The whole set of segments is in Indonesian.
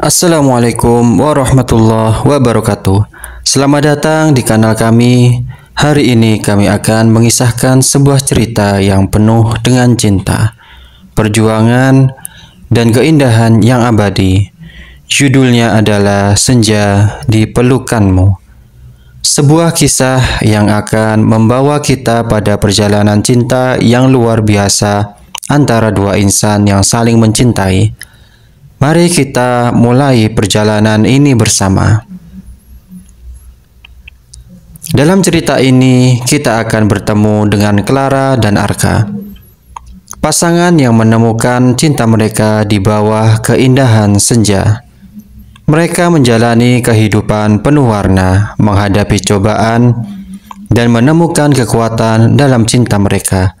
Assalamualaikum warahmatullahi wabarakatuh Selamat datang di kanal kami Hari ini kami akan mengisahkan sebuah cerita yang penuh dengan cinta Perjuangan dan keindahan yang abadi Judulnya adalah Senja di Pelukanmu Sebuah kisah yang akan membawa kita pada perjalanan cinta yang luar biasa Antara dua insan yang saling mencintai Mari kita mulai perjalanan ini bersama. Dalam cerita ini, kita akan bertemu dengan Clara dan Arka, pasangan yang menemukan cinta mereka di bawah keindahan senja. Mereka menjalani kehidupan penuh warna, menghadapi cobaan, dan menemukan kekuatan dalam cinta mereka.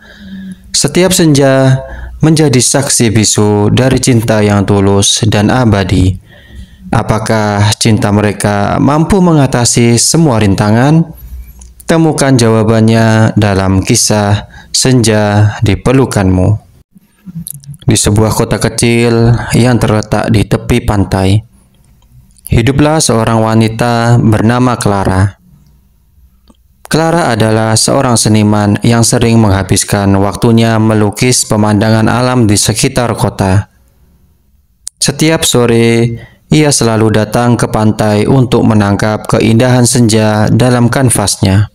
Setiap senja, menjadi saksi bisu dari cinta yang tulus dan abadi. Apakah cinta mereka mampu mengatasi semua rintangan? Temukan jawabannya dalam kisah Senja di Pelukanmu. Di sebuah kota kecil yang terletak di tepi pantai, hiduplah seorang wanita bernama Clara. Clara adalah seorang seniman yang sering menghabiskan waktunya melukis pemandangan alam di sekitar kota. Setiap sore, ia selalu datang ke pantai untuk menangkap keindahan senja dalam kanvasnya.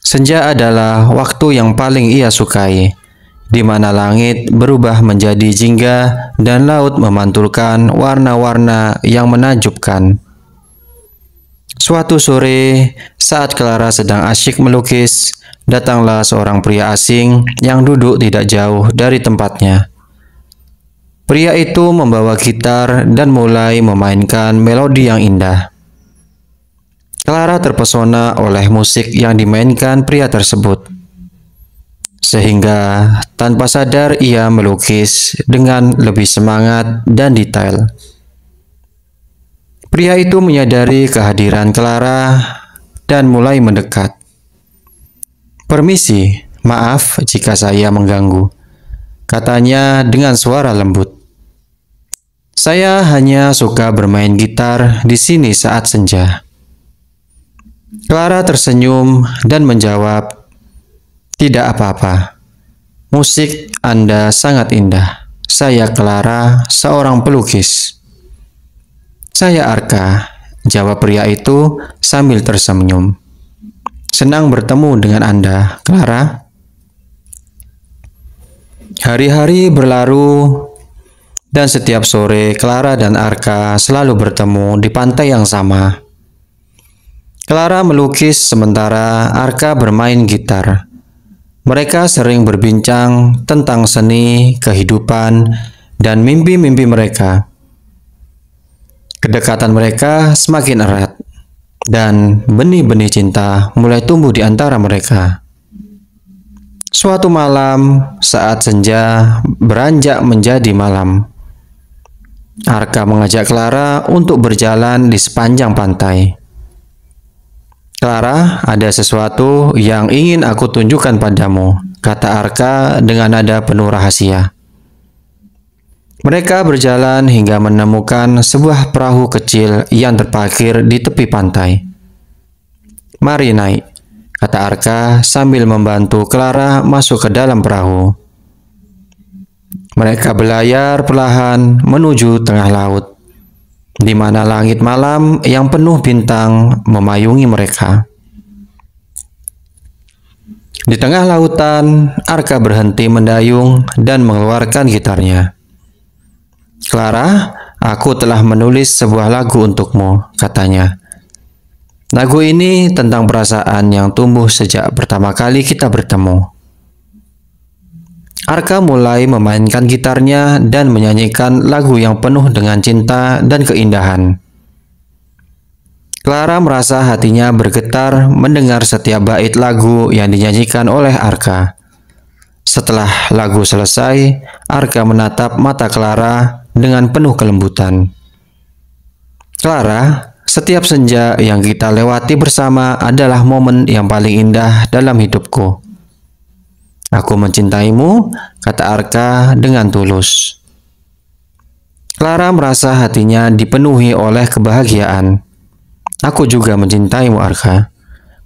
Senja adalah waktu yang paling ia sukai, di mana langit berubah menjadi jingga dan laut memantulkan warna-warna yang menajubkan. Suatu sore, saat Clara sedang asyik melukis, datanglah seorang pria asing yang duduk tidak jauh dari tempatnya. Pria itu membawa gitar dan mulai memainkan melodi yang indah. Clara terpesona oleh musik yang dimainkan pria tersebut. Sehingga tanpa sadar ia melukis dengan lebih semangat dan detail. Pria itu menyadari kehadiran Clara dan mulai mendekat. Permisi, maaf jika saya mengganggu, katanya dengan suara lembut. Saya hanya suka bermain gitar di sini saat senja. Clara tersenyum dan menjawab, "Tidak apa-apa. Musik Anda sangat indah. Saya Clara, seorang pelukis." Saya Arka, jawab pria itu sambil tersenyum. Senang bertemu dengan Anda, Clara. Hari-hari berlalu dan setiap sore Clara dan Arka selalu bertemu di pantai yang sama. Clara melukis sementara Arka bermain gitar. Mereka sering berbincang tentang seni, kehidupan, dan mimpi-mimpi mereka. Kedekatan mereka semakin erat, dan benih-benih cinta mulai tumbuh di antara mereka. Suatu malam, saat senja beranjak menjadi malam, Arka mengajak Clara untuk berjalan di sepanjang pantai. Clara, ada sesuatu yang ingin aku tunjukkan padamu, kata Arka dengan nada penuh rahasia. Mereka berjalan hingga menemukan sebuah perahu kecil yang terparkir di tepi pantai. Mari naik, kata Arka sambil membantu Clara masuk ke dalam perahu. Mereka berlayar perlahan menuju tengah laut, di mana langit malam yang penuh bintang memayungi mereka. Di tengah lautan, Arka berhenti mendayung dan mengeluarkan gitarnya. Clara, aku telah menulis sebuah lagu untukmu, katanya. Lagu ini tentang perasaan yang tumbuh sejak pertama kali kita bertemu. Arka mulai memainkan gitarnya dan menyanyikan lagu yang penuh dengan cinta dan keindahan. Clara merasa hatinya bergetar mendengar setiap bait lagu yang dinyanyikan oleh Arka. Setelah lagu selesai, Arka menatap mata Clara dengan penuh kelembutan. Clara, setiap senja yang kita lewati bersama adalah momen yang paling indah dalam hidupku. Aku mencintaimu, kata Arka dengan tulus. Clara merasa hatinya dipenuhi oleh kebahagiaan. Aku juga mencintaimu, Arka.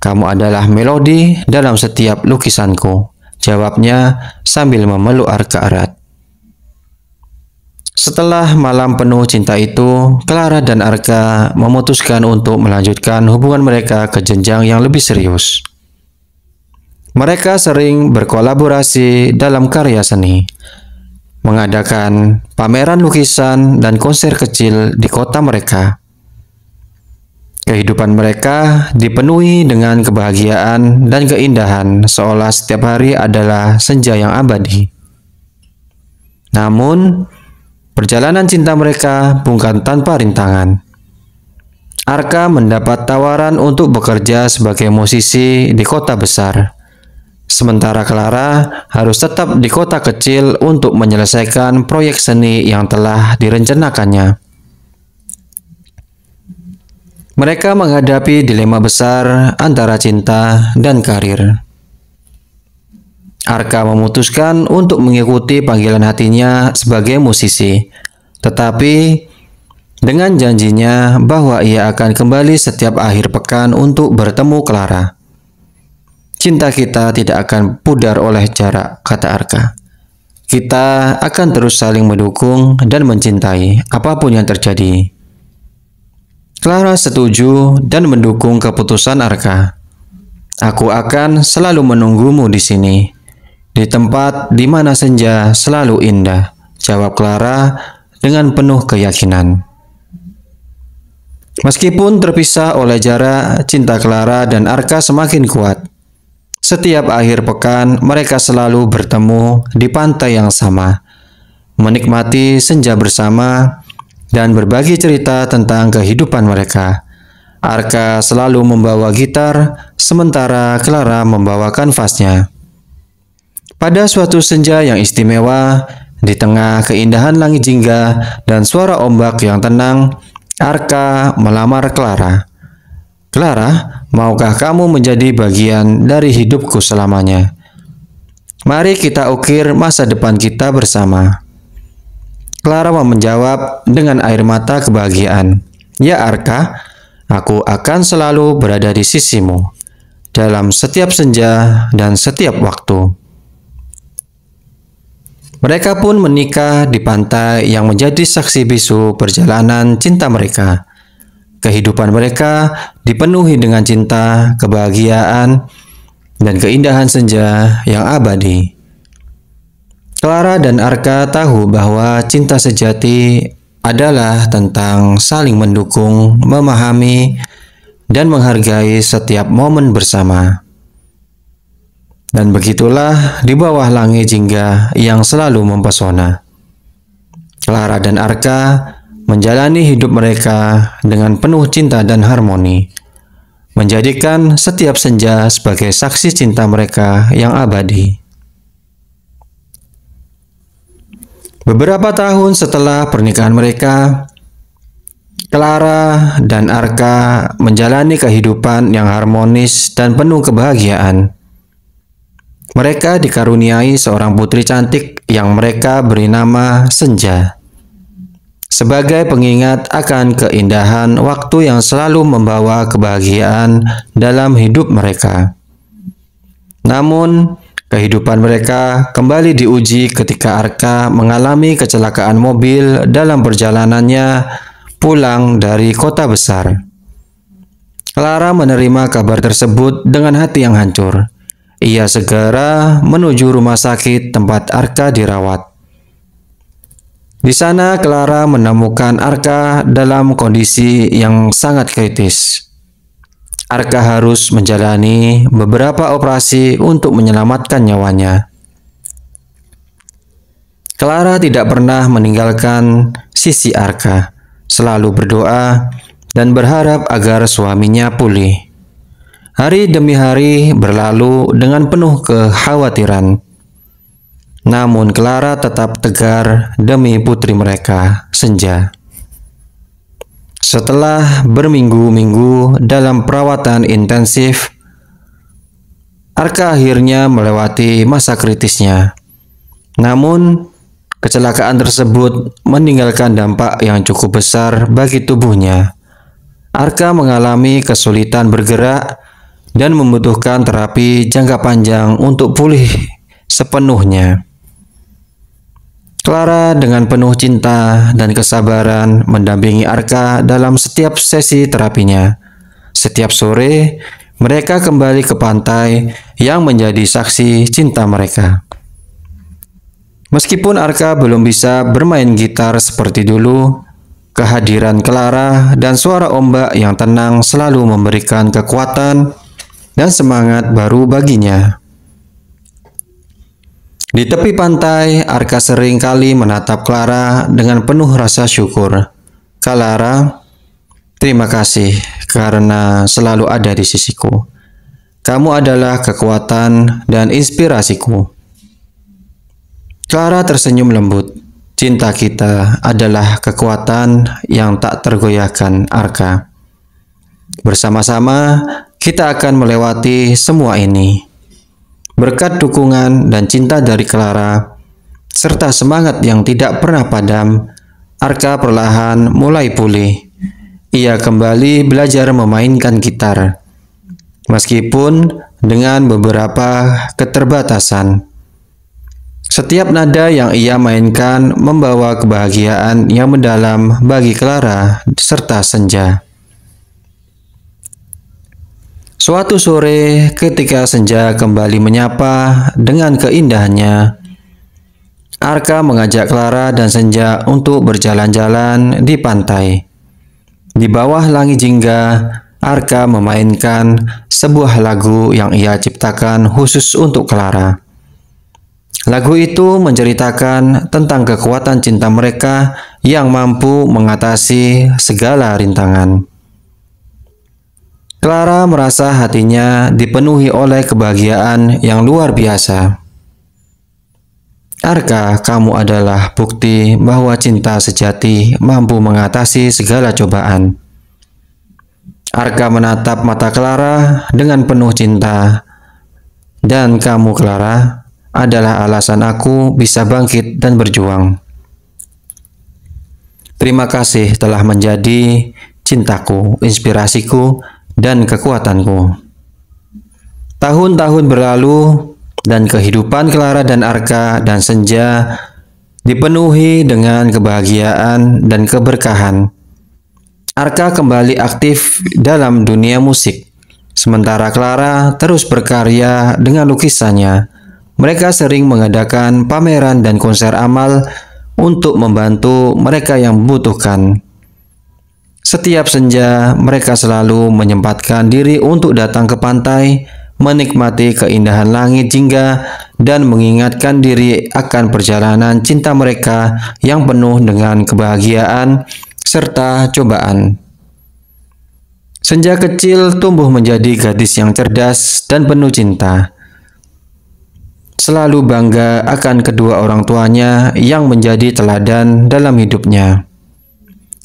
Kamu adalah melodi dalam setiap lukisanku, jawabnya sambil memeluk Arka erat. Setelah malam penuh cinta itu, Clara dan Arka memutuskan untuk melanjutkan hubungan mereka ke jenjang yang lebih serius. Mereka sering berkolaborasi dalam karya seni, mengadakan pameran lukisan dan konser kecil di kota mereka. Kehidupan mereka dipenuhi dengan kebahagiaan dan keindahan, seolah setiap hari adalah senja yang abadi. Namun, Perjalanan cinta mereka bukan tanpa rintangan. Arka mendapat tawaran untuk bekerja sebagai musisi di kota besar. Sementara Clara harus tetap di kota kecil untuk menyelesaikan proyek seni yang telah direncanakannya. Mereka menghadapi dilema besar antara cinta dan karir. Arka memutuskan untuk mengikuti panggilan hatinya sebagai musisi, tetapi dengan janjinya bahwa ia akan kembali setiap akhir pekan untuk bertemu Clara. Cinta kita tidak akan pudar oleh jarak, kata Arka. Kita akan terus saling mendukung dan mencintai apapun yang terjadi. Clara setuju dan mendukung keputusan Arka. Aku akan selalu menunggumu di sini, di tempat di mana senja selalu indah, jawab Clara dengan penuh keyakinan. Meskipun terpisah oleh jarak, cinta Clara dan Arka semakin kuat. Setiap akhir pekan, mereka selalu bertemu di pantai yang sama, menikmati senja bersama, dan berbagi cerita tentang kehidupan mereka. Arka selalu membawa gitar, sementara Clara membawakan vasnya. Pada suatu senja yang istimewa, di tengah keindahan langit jingga dan suara ombak yang tenang, Arka melamar Clara. Clara, maukah kamu menjadi bagian dari hidupku selamanya? Mari kita ukir masa depan kita bersama. Clara menjawab dengan air mata kebahagiaan. Ya Arka, aku akan selalu berada di sisimu dalam setiap senja dan setiap waktu. Mereka pun menikah di pantai yang menjadi saksi bisu perjalanan cinta mereka. Kehidupan mereka dipenuhi dengan cinta, kebahagiaan, dan keindahan senja yang abadi. Clara dan Arka tahu bahwa cinta sejati adalah tentang saling mendukung, memahami, dan menghargai setiap momen bersama. Dan begitulah di bawah langit jingga yang selalu mempesona. Clara dan Arka menjalani hidup mereka dengan penuh cinta dan harmoni, menjadikan setiap senja sebagai saksi cinta mereka yang abadi. Beberapa tahun setelah pernikahan mereka, Clara dan Arka menjalani kehidupan yang harmonis dan penuh kebahagiaan. Mereka dikaruniai seorang putri cantik yang mereka beri nama Senja. Sebagai pengingat akan keindahan waktu yang selalu membawa kebahagiaan dalam hidup mereka. Namun, kehidupan mereka kembali diuji ketika Arka mengalami kecelakaan mobil dalam perjalanannya pulang dari kota besar. Clara menerima kabar tersebut dengan hati yang hancur. Ia segera menuju rumah sakit tempat Arka dirawat. Di sana Clara menemukan Arka dalam kondisi yang sangat kritis. Arka harus menjalani beberapa operasi untuk menyelamatkan nyawanya. Clara tidak pernah meninggalkan sisi Arka, selalu berdoa dan berharap agar suaminya pulih. Hari demi hari berlalu dengan penuh kekhawatiran. Namun Clara tetap tegar demi putri mereka, Senja. Setelah berminggu-minggu dalam perawatan intensif, Arka akhirnya melewati masa kritisnya. Namun, kecelakaan tersebut meninggalkan dampak yang cukup besar bagi tubuhnya. Arka mengalami kesulitan bergerak dan membutuhkan terapi jangka panjang untuk pulih sepenuhnya. Clara dengan penuh cinta dan kesabaran mendampingi Arka dalam setiap sesi terapinya. Setiap sore, mereka kembali ke pantai yang menjadi saksi cinta mereka. Meskipun Arka belum bisa bermain gitar seperti dulu, kehadiran Clara dan suara ombak yang tenang selalu memberikan kekuatan dan semangat baru baginya. Di tepi pantai, Arka seringkali menatap Clara dengan penuh rasa syukur. Clara, terima kasih karena selalu ada di sisiku. Kamu adalah kekuatan dan inspirasiku. Clara tersenyum lembut. Cinta kita adalah kekuatan yang tak tergoyahkan Arka. Bersama-sama, kita akan melewati semua ini. Berkat dukungan dan cinta dari Clara, serta semangat yang tidak pernah padam, Arka perlahan mulai pulih. Ia kembali belajar memainkan gitar, meskipun dengan beberapa keterbatasan. Setiap nada yang ia mainkan membawa kebahagiaan yang mendalam bagi Clara serta Senja. Suatu sore ketika senja kembali menyapa dengan keindahannya, Arka mengajak Clara dan Senja untuk berjalan-jalan di pantai. Di bawah langit jingga, Arka memainkan sebuah lagu yang ia ciptakan khusus untuk Clara. Lagu itu menceritakan tentang kekuatan cinta mereka yang mampu mengatasi segala rintangan. Clara merasa hatinya dipenuhi oleh kebahagiaan yang luar biasa. Arka, kamu adalah bukti bahwa cinta sejati mampu mengatasi segala cobaan. Arka menatap mata Clara dengan penuh cinta. Dan kamu, Clara, adalah alasan aku bisa bangkit dan berjuang. Terima kasih telah menjadi cintaku, inspirasiku, dan kekuatanku. Tahun-tahun berlalu dan kehidupan Clara dan Arka dan Senja dipenuhi dengan kebahagiaan dan keberkahan. Arka kembali aktif dalam dunia musik, sementara Clara terus berkarya dengan lukisannya. Mereka sering mengadakan pameran dan konser amal untuk membantu mereka yang membutuhkan. Setiap senja, mereka selalu menyempatkan diri untuk datang ke pantai, menikmati keindahan langit jingga, dan mengingatkan diri akan perjalanan cinta mereka yang penuh dengan kebahagiaan serta cobaan. Senja kecil tumbuh menjadi gadis yang cerdas dan penuh cinta. Selalu bangga akan kedua orang tuanya yang menjadi teladan dalam hidupnya.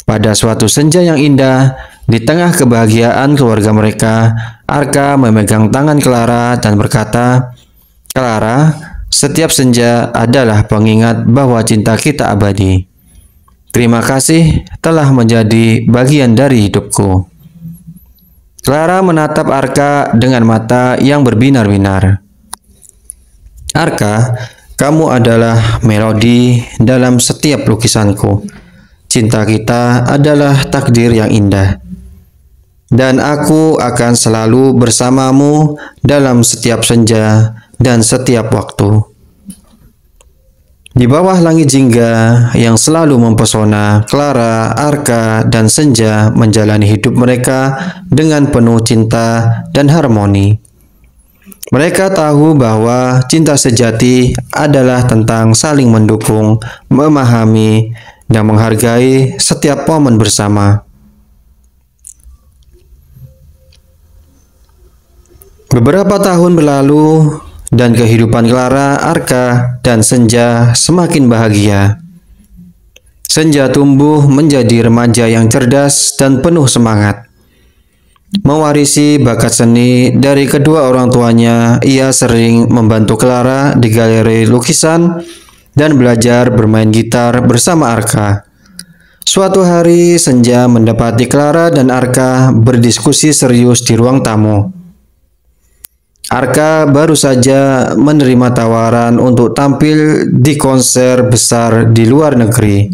Pada suatu senja yang indah, di tengah kebahagiaan keluarga mereka, Arka memegang tangan Clara dan berkata, "Clara, setiap senja adalah pengingat bahwa cinta kita abadi. Terima kasih telah menjadi bagian dari hidupku." Clara menatap Arka dengan mata yang berbinar-binar. "Arka, kamu adalah melodi dalam setiap lukisanku." Cinta kita adalah takdir yang indah. Dan aku akan selalu bersamamu dalam setiap senja dan setiap waktu. Di bawah langit jingga yang selalu mempesona, Clara, Arka, dan Senja menjalani hidup mereka dengan penuh cinta dan harmoni. Mereka tahu bahwa cinta sejati adalah tentang saling mendukung, memahami, yang menghargai setiap momen bersama. Beberapa tahun berlalu dan kehidupan Clara, Arka, dan Senja semakin bahagia. Senja tumbuh menjadi remaja yang cerdas dan penuh semangat. Mewarisi bakat seni dari kedua orang tuanya, ia sering membantu Clara di galeri lukisan dan belajar bermain gitar bersama Arka. Suatu hari, Senja mendapati Clara dan Arka berdiskusi serius di ruang tamu. Arka baru saja menerima tawaran untuk tampil di konser besar di luar negeri.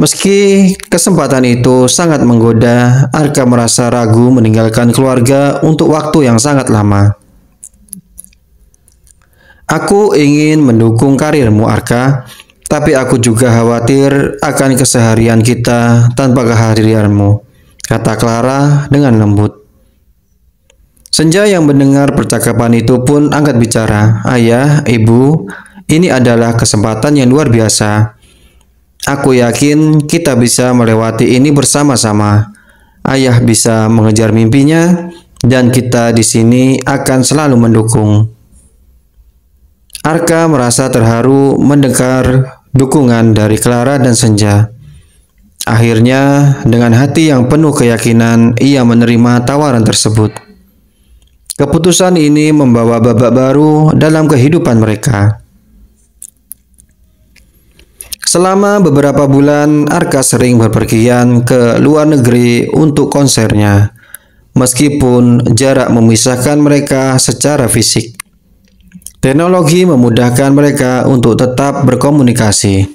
Meski kesempatan itu sangat menggoda, Arka merasa ragu meninggalkan keluarga untuk waktu yang sangat lama. Aku ingin mendukung karirmu Arka, tapi aku juga khawatir akan keseharian kita tanpa kehadiranmu, kata Clara dengan lembut. Senja yang mendengar percakapan itu pun angkat bicara, ayah, ibu, ini adalah kesempatan yang luar biasa. Aku yakin kita bisa melewati ini bersama-sama. Ayah bisa mengejar mimpinya, dan kita di sini akan selalu mendukung. Arka merasa terharu mendengar dukungan dari Clara dan Senja. Akhirnya, dengan hati yang penuh keyakinan, ia menerima tawaran tersebut. Keputusan ini membawa babak baru dalam kehidupan mereka. Selama beberapa bulan, Arka sering berpergian ke luar negeri untuk konsernya, meskipun jarak memisahkan mereka secara fisik. Teknologi memudahkan mereka untuk tetap berkomunikasi.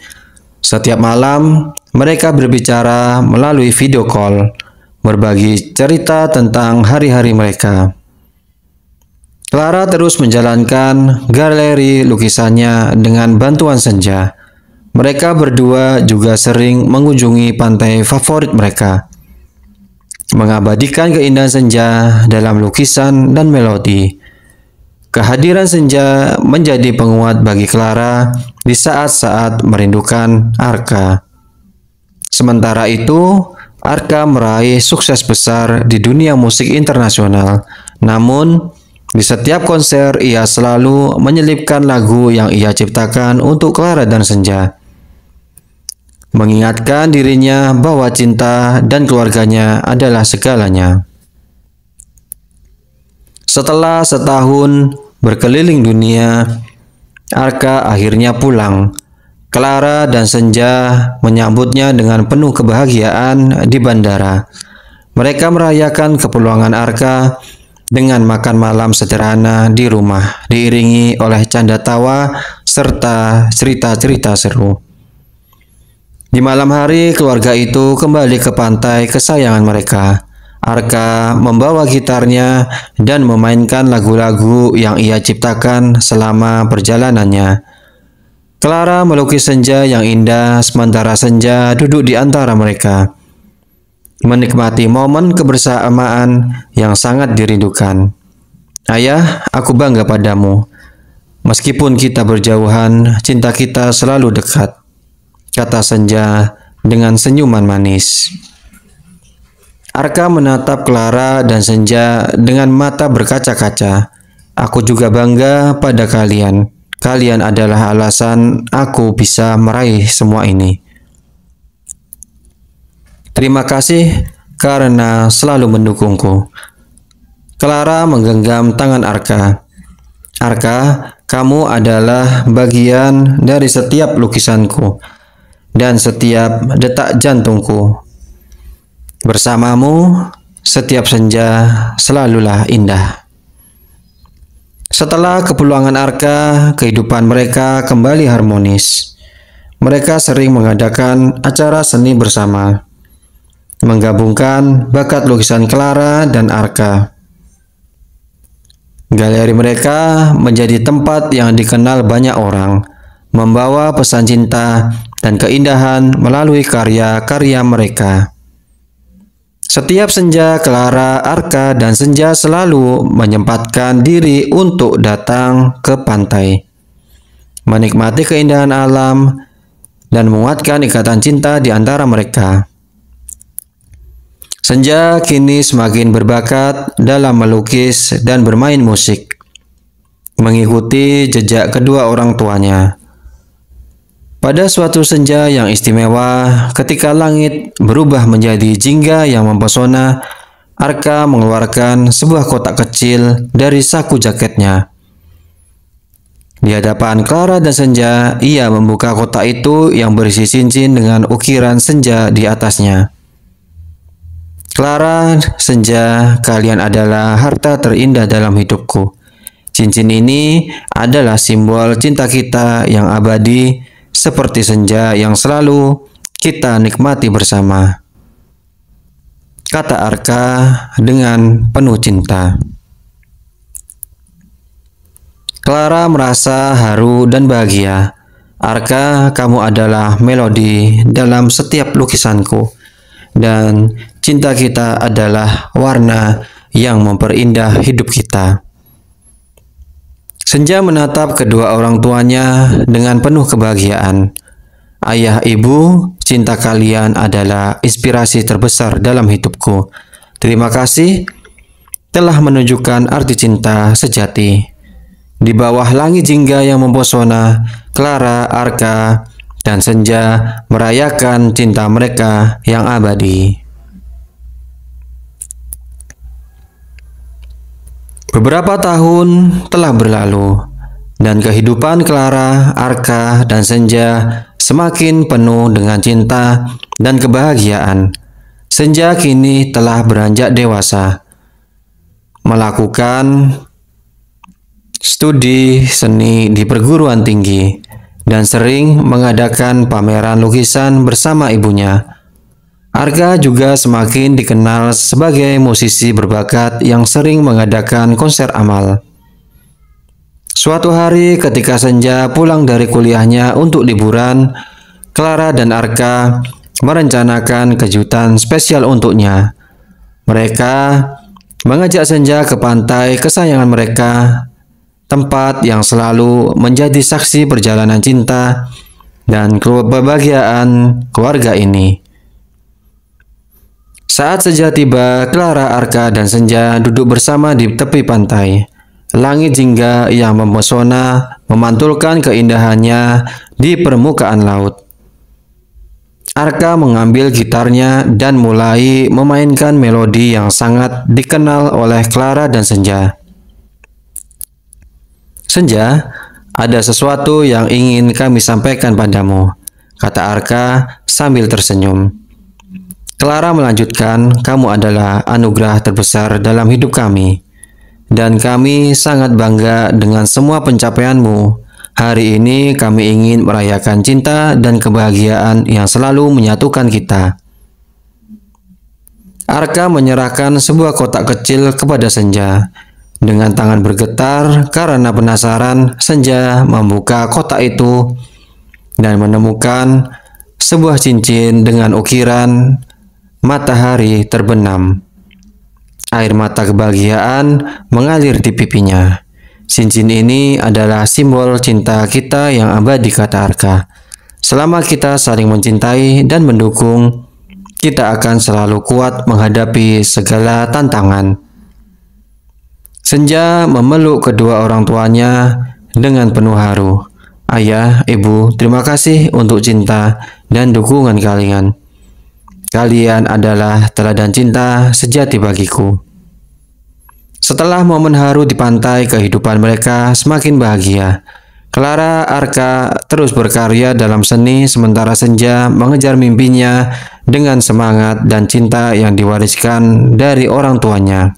Setiap malam, mereka berbicara melalui video call, berbagi cerita tentang hari-hari mereka. Clara terus menjalankan galeri lukisannya dengan bantuan senja. Mereka berdua juga sering mengunjungi pantai favorit mereka, mengabadikan keindahan senja dalam lukisan dan melodi. Kehadiran senja menjadi penguat bagi Clara di saat-saat merindukan Arka. Sementara itu, Arka meraih sukses besar di dunia musik internasional. Namun, di setiap konser ia selalu menyelipkan lagu yang ia ciptakan untuk Clara dan Senja. Mengingatkan dirinya bahwa cinta dan keluarganya adalah segalanya. Setelah setahun berkeliling dunia, Arka akhirnya pulang. Clara dan Senja menyambutnya dengan penuh kebahagiaan di bandara. Mereka merayakan kepulangan Arka dengan makan malam sederhana di rumah, diiringi oleh canda tawa serta cerita-cerita seru. Di malam hari, keluarga itu kembali ke pantai kesayangan mereka. Arka membawa gitarnya dan memainkan lagu-lagu yang ia ciptakan selama perjalanannya. Clara melukis senja yang indah sementara senja duduk di antara mereka. Menikmati momen kebersamaan yang sangat dirindukan. Ayah, aku bangga padamu. Meskipun kita berjauhan, cinta kita selalu dekat. Kata senja dengan senyuman manis. Arka menatap Clara dan Senja dengan mata berkaca-kaca. Aku juga bangga pada kalian. Kalian adalah alasan aku bisa meraih semua ini. Terima kasih karena selalu mendukungku. Clara menggenggam tangan Arka. Arka, kamu adalah bagian dari setiap lukisanku dan setiap detak jantungku Bersamamu setiap senja selalulah indah. Setelah kepulangan Arka, kehidupan mereka kembali harmonis. Mereka sering mengadakan acara seni bersama, menggabungkan bakat lukisan Clara dan Arka. Galeri mereka menjadi tempat yang dikenal banyak orang, membawa pesan cinta dan keindahan melalui karya-karya mereka. Setiap senja, Clara, Arka, dan Senja selalu menyempatkan diri untuk datang ke pantai, menikmati keindahan alam, dan menguatkan ikatan cinta di antara mereka. Senja kini semakin berbakat dalam melukis dan bermain musik, mengikuti jejak kedua orang tuanya. Pada suatu senja yang istimewa, ketika langit berubah menjadi jingga yang mempesona, Arka mengeluarkan sebuah kotak kecil dari saku jaketnya. Di hadapan Clara dan Senja, ia membuka kotak itu yang berisi cincin dengan ukiran senja di atasnya. Clara, Senja, kalian adalah harta terindah dalam hidupku. Cincin ini adalah simbol cinta kita yang abadi seperti senja yang selalu kita nikmati bersama. Kata Arka dengan penuh cinta. Clara merasa haru dan bahagia. Arka, kamu adalah melodi dalam setiap lukisanku. Dan cinta kita adalah warna yang memperindah hidup kita. Senja menatap kedua orang tuanya dengan penuh kebahagiaan. Ayah ibu, cinta kalian adalah inspirasi terbesar dalam hidupku. Terima kasih telah menunjukkan arti cinta sejati. Di bawah langit jingga yang mempesona, Clara, Arka, dan Senja merayakan cinta mereka yang abadi. Beberapa tahun telah berlalu, dan kehidupan Clara, Arka, dan Senja semakin penuh dengan cinta dan kebahagiaan. Senja kini telah beranjak dewasa, melakukan studi seni di perguruan tinggi, dan sering mengadakan pameran lukisan bersama ibunya. Arga juga semakin dikenal sebagai musisi berbakat yang sering mengadakan konser amal. Suatu hari ketika Senja pulang dari kuliahnya untuk liburan, Clara dan Arka merencanakan kejutan spesial untuknya. Mereka mengajak Senja ke pantai kesayangan mereka, tempat yang selalu menjadi saksi perjalanan cinta dan kebahagiaan keluarga ini. Saat senja tiba, Clara, Arka, dan Senja duduk bersama di tepi pantai. Langit jingga yang memesona memantulkan keindahannya di permukaan laut. Arka mengambil gitarnya dan mulai memainkan melodi yang sangat dikenal oleh Clara dan Senja. Senja, ada sesuatu yang ingin kami sampaikan padamu, kata Arka sambil tersenyum. Clara melanjutkan, kamu adalah anugerah terbesar dalam hidup kami. Dan kami sangat bangga dengan semua pencapaianmu. Hari ini kami ingin merayakan cinta dan kebahagiaan yang selalu menyatukan kita. Arka menyerahkan sebuah kotak kecil kepada Senja. Dengan tangan bergetar karena penasaran, Senja membuka kotak itu dan menemukan sebuah cincin dengan ukiran matahari terbenam. Air mata kebahagiaan mengalir di pipinya. Cincin ini adalah simbol cinta kita yang abadi kata Arka. Selama kita saling mencintai dan mendukung, kita akan selalu kuat menghadapi segala tantangan. Senja memeluk kedua orang tuanya dengan penuh haru. Ayah, ibu, terima kasih untuk cinta dan dukungan kalian. Kalian adalah teladan cinta sejati bagiku. Setelah momen haru di pantai, kehidupan mereka semakin bahagia. Clara Arka terus berkarya dalam seni sementara Senja mengejar mimpinya dengan semangat dan cinta yang diwariskan dari orang tuanya.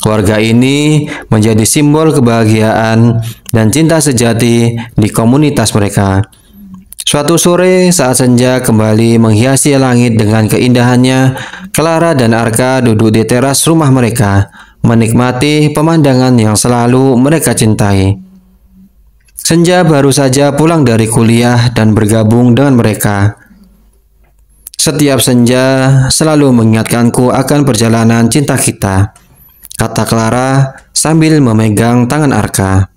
Keluarga ini menjadi simbol kebahagiaan dan cinta sejati di komunitas mereka. Suatu sore saat senja kembali menghiasi langit dengan keindahannya, Clara dan Arka duduk di teras rumah mereka, menikmati pemandangan yang selalu mereka cintai. Senja baru saja pulang dari kuliah dan bergabung dengan mereka. Setiap senja selalu mengingatkanku akan perjalanan cinta kita, kata Clara sambil memegang tangan Arka.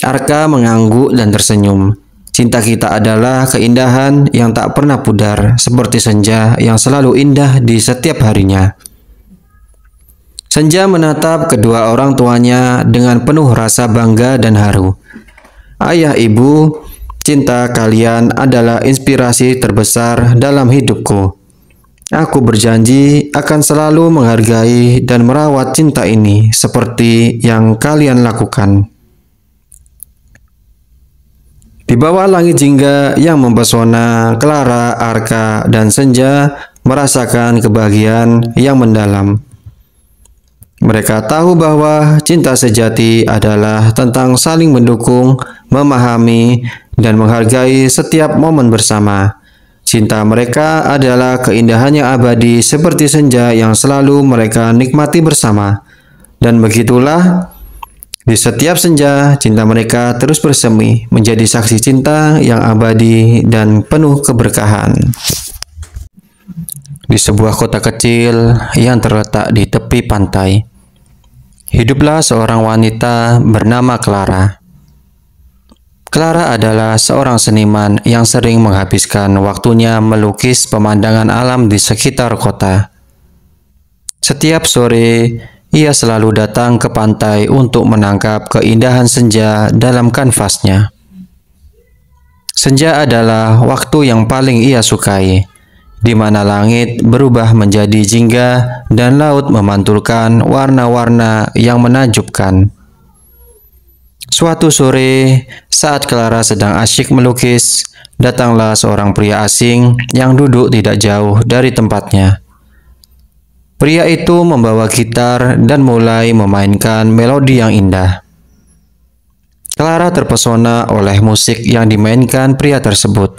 Arka mengangguk dan tersenyum. Cinta kita adalah keindahan yang tak pernah pudar, seperti senja yang selalu indah di setiap harinya. Senja menatap kedua orang tuanya dengan penuh rasa bangga dan haru. Ayah ibu, cinta kalian adalah inspirasi terbesar dalam hidupku. Aku berjanji akan selalu menghargai dan merawat cinta ini seperti yang kalian lakukan. Di bawah langit jingga yang mempesona, Clara, Arka, dan Senja merasakan kebahagiaan yang mendalam. Mereka tahu bahwa cinta sejati adalah tentang saling mendukung, memahami, dan menghargai setiap momen bersama. Cinta mereka adalah keindahan yang abadi seperti senja yang selalu mereka nikmati bersama. Dan begitulah di setiap senja, cinta mereka terus bersemi, menjadi saksi cinta yang abadi dan penuh keberkahan. Di sebuah kota kecil yang terletak di tepi pantai, hiduplah seorang wanita bernama Clara. Clara adalah seorang seniman yang sering menghabiskan waktunya melukis pemandangan alam di sekitar kota. Setiap sore, ia selalu datang ke pantai untuk menangkap keindahan senja dalam kanvasnya. Senja adalah waktu yang paling ia sukai, di mana langit berubah menjadi jingga dan laut memantulkan warna-warna yang menajubkan. Suatu sore, saat Clara sedang asyik melukis, datanglah seorang pria asing yang duduk tidak jauh dari tempatnya. Pria itu membawa gitar dan mulai memainkan melodi yang indah. Clara terpesona oleh musik yang dimainkan pria tersebut.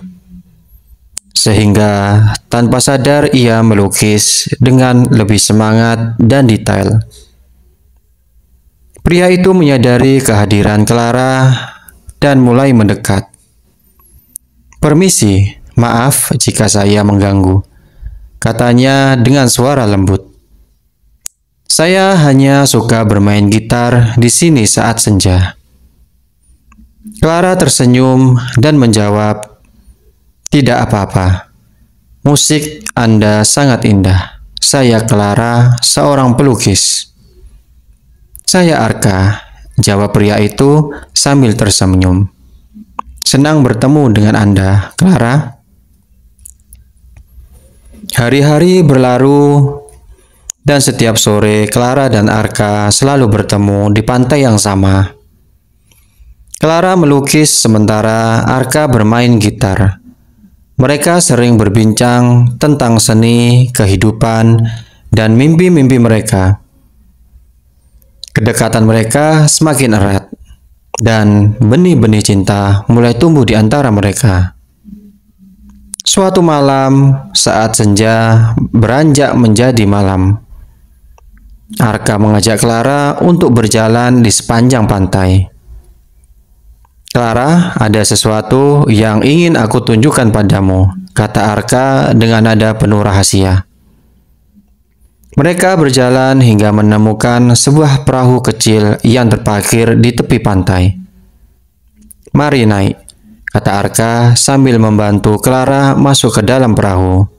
Sehingga tanpa sadar ia melukis dengan lebih semangat dan detail. Pria itu menyadari kehadiran Clara dan mulai mendekat. Permisi, maaf jika saya mengganggu, katanya dengan suara lembut. Saya hanya suka bermain gitar di sini saat senja. Clara tersenyum dan menjawab, "Tidak apa-apa. Musik Anda sangat indah. Saya Clara, seorang pelukis." "Saya Arka," jawab pria itu sambil tersenyum. "Senang bertemu dengan Anda, Clara." Hari-hari berlalu dan setiap sore, Clara dan Arka selalu bertemu di pantai yang sama. Clara melukis sementara Arka bermain gitar. Mereka sering berbincang tentang seni, kehidupan, dan mimpi-mimpi mereka. Kedekatan mereka semakin erat, dan benih-benih cinta mulai tumbuh di antara mereka. Suatu malam, saat senja beranjak menjadi malam, Arka mengajak Clara untuk berjalan di sepanjang pantai. Clara, ada sesuatu yang ingin aku tunjukkan padamu, kata Arka dengan nada penuh rahasia. Mereka berjalan hingga menemukan sebuah perahu kecil yang terparkir di tepi pantai. Mari naik, kata Arka sambil membantu Clara masuk ke dalam perahu.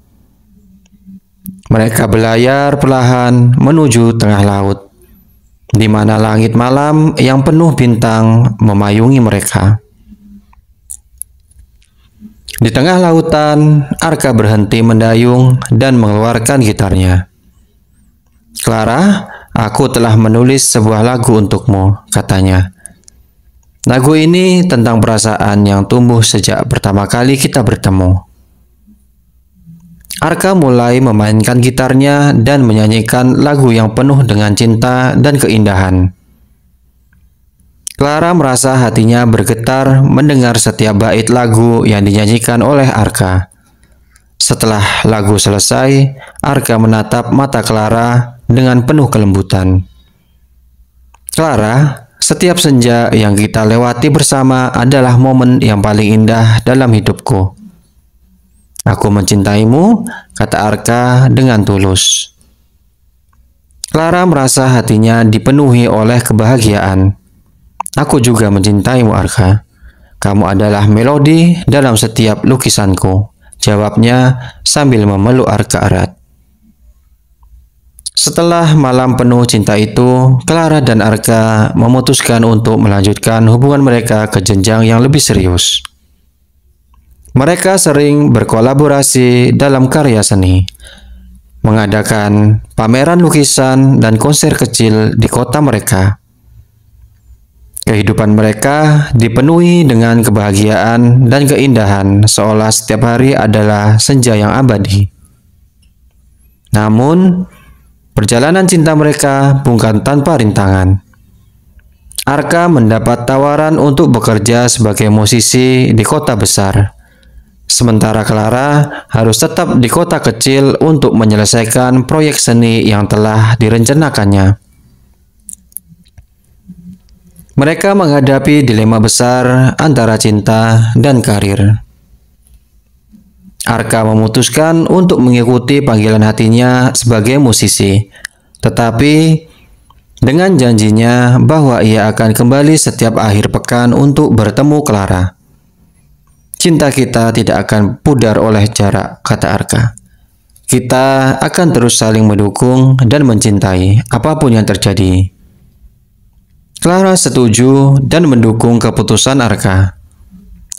Mereka berlayar perlahan menuju tengah laut, di mana langit malam yang penuh bintang memayungi mereka. Di tengah lautan, Arka berhenti mendayung dan mengeluarkan gitarnya. Clara, aku telah menulis sebuah lagu untukmu, katanya. Lagu ini tentang perasaan yang tumbuh sejak pertama kali kita bertemu. Arka mulai memainkan gitarnya dan menyanyikan lagu yang penuh dengan cinta dan keindahan. Clara merasa hatinya bergetar mendengar setiap bait lagu yang dinyanyikan oleh Arka. Setelah lagu selesai, Arka menatap mata Clara dengan penuh kelembutan. Clara, setiap senja yang kita lewati bersama adalah momen yang paling indah dalam hidupku. Aku mencintaimu, kata Arka dengan tulus. Clara merasa hatinya dipenuhi oleh kebahagiaan. Aku juga mencintaimu, Arka. Kamu adalah melodi dalam setiap lukisanku, jawabnya sambil memeluk Arka erat. Setelah malam penuh cinta itu, Clara dan Arka memutuskan untuk melanjutkan hubungan mereka ke jenjang yang lebih serius. Mereka sering berkolaborasi dalam karya seni, mengadakan pameran lukisan dan konser kecil di kota mereka. Kehidupan mereka dipenuhi dengan kebahagiaan dan keindahan, seolah setiap hari adalah senja yang abadi. Namun, perjalanan cinta mereka bukan tanpa rintangan. Arka mendapat tawaran untuk bekerja sebagai musisi di kota besar. Sementara Clara harus tetap di kota kecil untuk menyelesaikan proyek seni yang telah direncanakannya. Mereka menghadapi dilema besar antara cinta dan karir. Arka memutuskan untuk mengikuti panggilan hatinya sebagai musisi, tetapi dengan janjinya bahwa ia akan kembali setiap akhir pekan untuk bertemu Clara. Cinta kita tidak akan pudar oleh jarak, kata Arka. Kita akan terus saling mendukung dan mencintai apapun yang terjadi. Clara setuju dan mendukung keputusan Arka.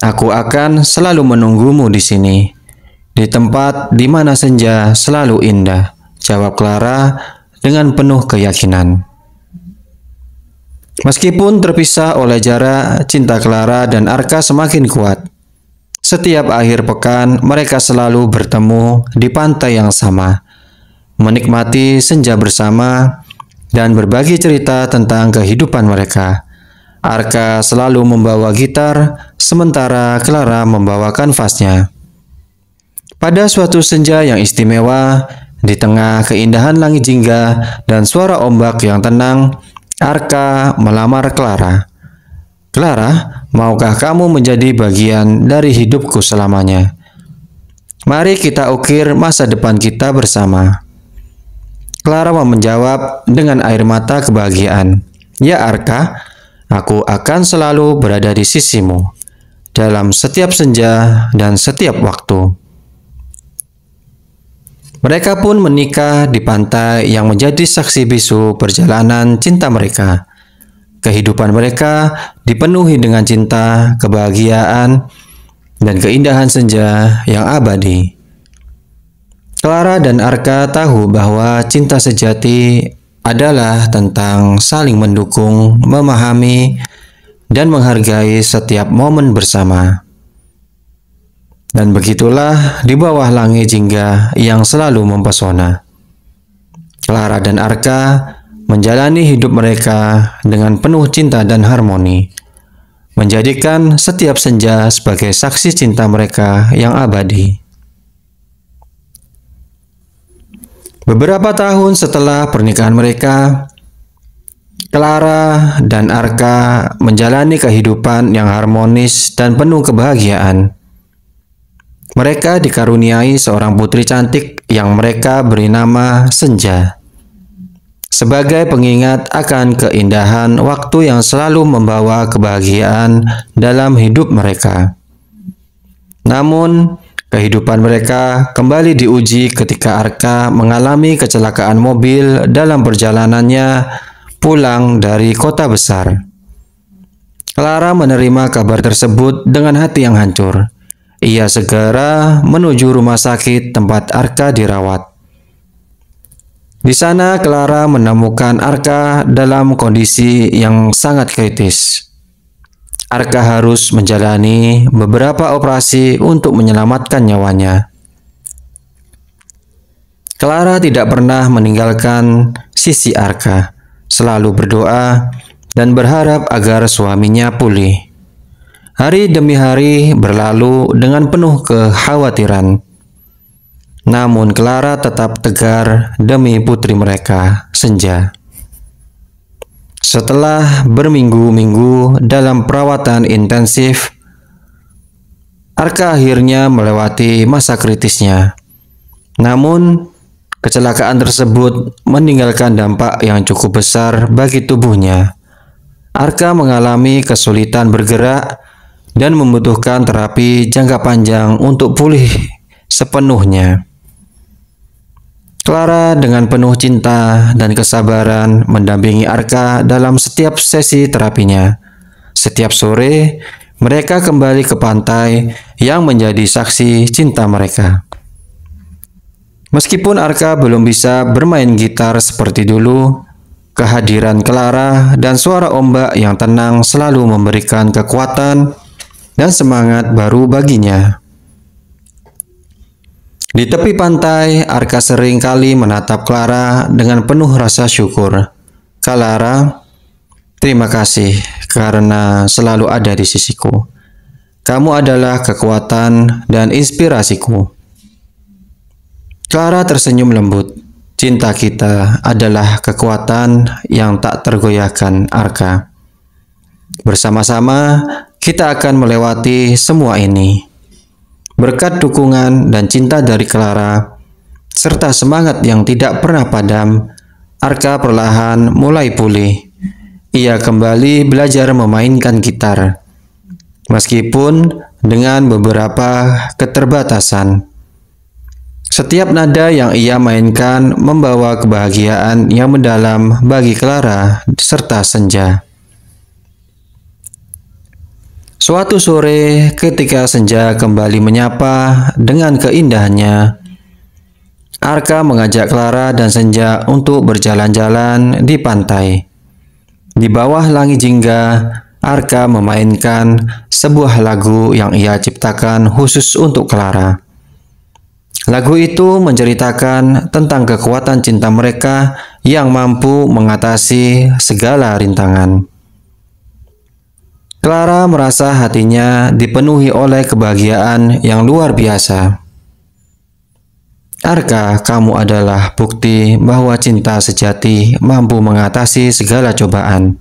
Aku akan selalu menunggumu di sini, di tempat di mana senja selalu indah, jawab Clara dengan penuh keyakinan. Meskipun terpisah oleh jarak, cinta Clara dan Arka semakin kuat. Setiap akhir pekan, mereka selalu bertemu di pantai yang sama, menikmati senja bersama, dan berbagi cerita tentang kehidupan mereka. Arka selalu membawa gitar, sementara Clara membawakan vasnya. Pada suatu senja yang istimewa, di tengah keindahan langit jingga dan suara ombak yang tenang, Arka melamar Clara. Clara, Maukah kamu menjadi bagian dari hidupku selamanya? Mari kita ukir masa depan kita bersama. Clara menjawab dengan air mata kebahagiaan. Ya Arka, aku akan selalu berada di sisimu dalam setiap senja dan setiap waktu. Mereka pun menikah di pantai yang menjadi saksi bisu perjalanan cinta mereka. Kehidupan mereka dipenuhi dengan cinta, kebahagiaan, dan keindahan senja yang abadi. Clara dan Arka tahu bahwa cinta sejati adalah tentang saling mendukung, memahami, dan menghargai setiap momen bersama. Dan begitulah di bawah langit jingga yang selalu mempesona. Clara dan Arka menjalani hidup mereka dengan penuh cinta dan harmoni, menjadikan setiap senja sebagai saksi cinta mereka yang abadi. Beberapa tahun setelah pernikahan mereka, Clara dan Arka menjalani kehidupan yang harmonis dan penuh kebahagiaan. Mereka dikaruniai seorang putri cantik yang mereka beri nama Senja sebagai pengingat akan keindahan waktu yang selalu membawa kebahagiaan dalam hidup mereka. Namun, kehidupan mereka kembali diuji ketika Arka mengalami kecelakaan mobil dalam perjalanannya pulang dari kota besar. Clara menerima kabar tersebut dengan hati yang hancur. Ia segera menuju rumah sakit tempat Arka dirawat. Di sana Clara menemukan Arka dalam kondisi yang sangat kritis. Arka harus menjalani beberapa operasi untuk menyelamatkan nyawanya. Clara tidak pernah meninggalkan sisi Arka, selalu berdoa dan berharap agar suaminya pulih. Hari demi hari berlalu dengan penuh kekhawatiran. Namun Clara tetap tegar demi putri mereka, Senja. Setelah berminggu-minggu dalam perawatan intensif, Arka akhirnya melewati masa kritisnya. Namun, kecelakaan tersebut meninggalkan dampak yang cukup besar bagi tubuhnya. Arka mengalami kesulitan bergerak dan membutuhkan terapi jangka panjang untuk pulih sepenuhnya. Clara dengan penuh cinta dan kesabaran mendampingi Arka dalam setiap sesi terapinya. Setiap sore, mereka kembali ke pantai yang menjadi saksi cinta mereka. Meskipun Arka belum bisa bermain gitar seperti dulu, kehadiran Clara dan suara ombak yang tenang selalu memberikan kekuatan dan semangat baru baginya. Di tepi pantai, Arka seringkali menatap Clara dengan penuh rasa syukur. Clara, terima kasih karena selalu ada di sisiku. Kamu adalah kekuatan dan inspirasiku. Clara tersenyum lembut. Cinta kita adalah kekuatan yang tak tergoyahkan Arka. Bersama-sama, kita akan melewati semua ini. Berkat dukungan dan cinta dari Clara, serta semangat yang tidak pernah padam, Arka perlahan mulai pulih. Ia kembali belajar memainkan gitar, meskipun dengan beberapa keterbatasan. Setiap nada yang ia mainkan membawa kebahagiaan yang mendalam bagi Clara serta Senja. Suatu sore ketika senja kembali menyapa dengan keindahannya, Arka mengajak Clara dan Senja untuk berjalan-jalan di pantai. Di bawah langit jingga, Arka memainkan sebuah lagu yang ia ciptakan khusus untuk Clara. Lagu itu menceritakan tentang kekuatan cinta mereka yang mampu mengatasi segala rintangan. Clara merasa hatinya dipenuhi oleh kebahagiaan yang luar biasa. Arka, kamu adalah bukti bahwa cinta sejati mampu mengatasi segala cobaan.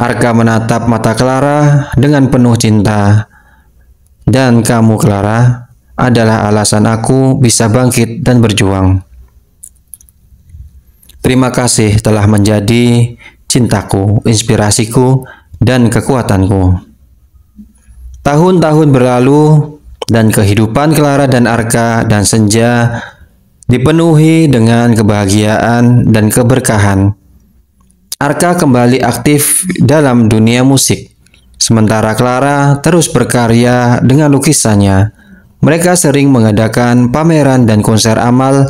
Arka menatap mata Clara dengan penuh cinta. Dan kamu, Clara, adalah alasan aku bisa bangkit dan berjuang. Terima kasih telah menjadi cintaku, inspirasiku, dan kekuatanku. Tahun-tahun berlalu dan kehidupan Clara dan Arka dan Senja dipenuhi dengan kebahagiaan dan keberkahan. Arka kembali aktif dalam dunia musik, sementara Clara terus berkarya dengan lukisannya. Mereka sering mengadakan pameran dan konser amal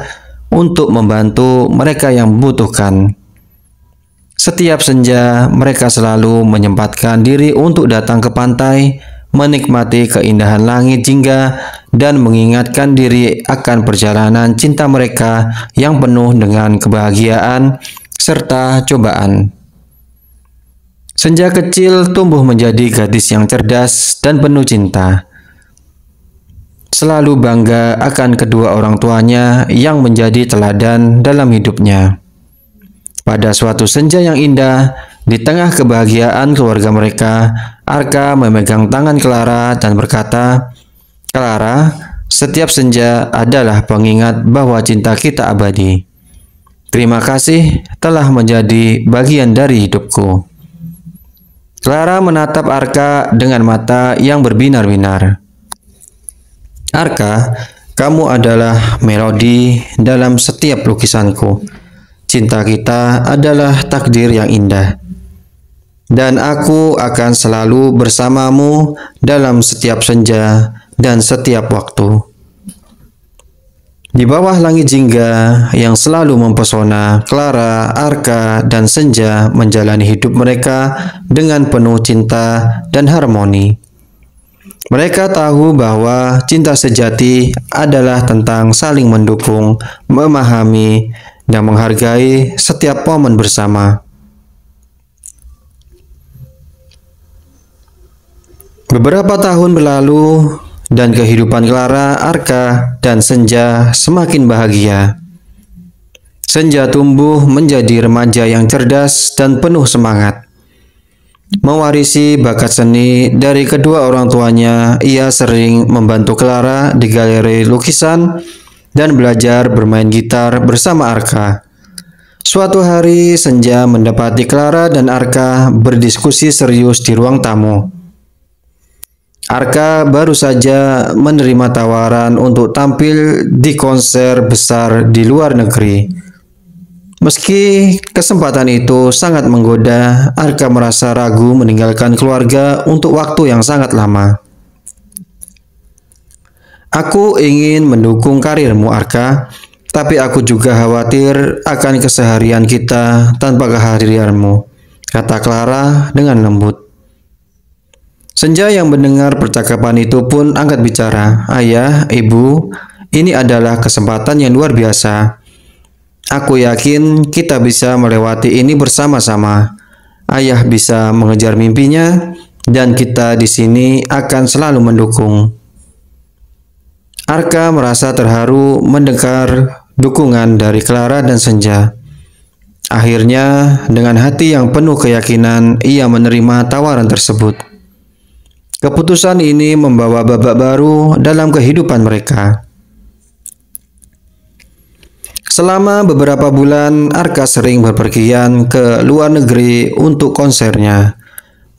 untuk membantu mereka yang membutuhkan. Setiap senja, mereka selalu menyempatkan diri untuk datang ke pantai, menikmati keindahan langit jingga, dan mengingatkan diri akan perjalanan cinta mereka yang penuh dengan kebahagiaan serta cobaan. Senja kecil tumbuh menjadi gadis yang cerdas dan penuh cinta. Selalu bangga akan kedua orang tuanya yang menjadi teladan dalam hidupnya. Pada suatu senja yang indah, di tengah kebahagiaan keluarga mereka, Arka memegang tangan Clara dan berkata, Clara, setiap senja adalah pengingat bahwa cinta kita abadi. Terima kasih telah menjadi bagian dari hidupku. Clara menatap Arka dengan mata yang berbinar-binar. Arka, kamu adalah melodi dalam setiap lukisanku. Cinta kita adalah takdir yang indah. Dan aku akan selalu bersamamu dalam setiap senja dan setiap waktu. Di bawah langit jingga yang selalu mempesona, Clara, Arka, dan Senja menjalani hidup mereka dengan penuh cinta dan harmoni. Mereka tahu bahwa cinta sejati adalah tentang saling mendukung, memahami, yang menghargai setiap momen bersama. Beberapa tahun berlalu dan kehidupan Clara, Arka, dan Senja semakin bahagia. Senja tumbuh menjadi remaja yang cerdas dan penuh semangat. Mewarisi bakat seni dari kedua orang tuanya, ia sering membantu Clara di galeri lukisan dan belajar bermain gitar bersama Arka. Suatu hari, Senja mendapati Clara dan Arka berdiskusi serius di ruang tamu. Arka baru saja menerima tawaran untuk tampil di konser besar di luar negeri. Meski kesempatan itu sangat menggoda, Arka merasa ragu meninggalkan keluarga untuk waktu yang sangat lama. Aku ingin mendukung karirmu Arka, tapi aku juga khawatir akan keseharian kita tanpa kehadiranmu, kata Clara dengan lembut. Senja yang mendengar percakapan itu pun angkat bicara, Ayah, Ibu, ini adalah kesempatan yang luar biasa. Aku yakin kita bisa melewati ini bersama-sama. Ayah bisa mengejar mimpinya, dan kita di sini akan selalu mendukung. Arka merasa terharu mendengar dukungan dari Clara dan Senja. Akhirnya, dengan hati yang penuh keyakinan, ia menerima tawaran tersebut. Keputusan ini membawa babak baru dalam kehidupan mereka. Selama beberapa bulan, Arka sering berpergian ke luar negeri untuk konsernya,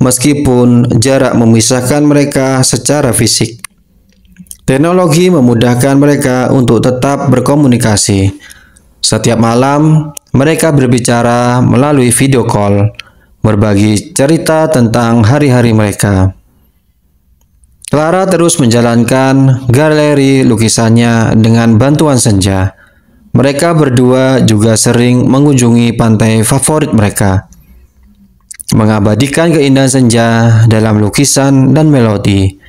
meskipun jarak memisahkan mereka secara fisik. Teknologi memudahkan mereka untuk tetap berkomunikasi. Setiap malam, mereka berbicara melalui video call, berbagi cerita tentang hari-hari mereka. Clara terus menjalankan galeri lukisannya dengan bantuan senja. Mereka berdua juga sering mengunjungi pantai favorit mereka, mengabadikan keindahan senja dalam lukisan dan melodi.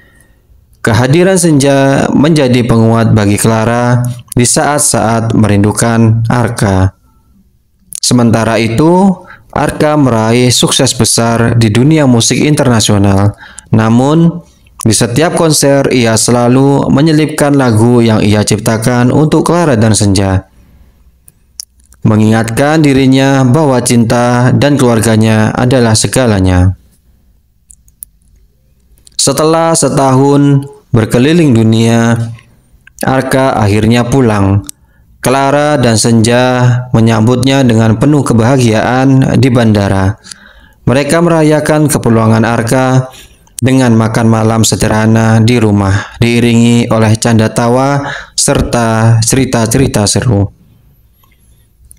Kehadiran senja menjadi penguat bagi Clara di saat-saat merindukan Arka. Sementara itu, Arka meraih sukses besar di dunia musik internasional. Namun, di setiap konser ia selalu menyelipkan lagu yang ia ciptakan untuk Clara dan Senja. Mengingatkan dirinya bahwa cinta dan keluarganya adalah segalanya. Setelah setahun berkeliling dunia. Arka akhirnya pulang. Clara dan Senja menyambutnya dengan penuh kebahagiaan di bandara. Mereka merayakan kepulangan Arka dengan makan malam sederhana di rumah, diiringi oleh canda tawa serta cerita-cerita seru.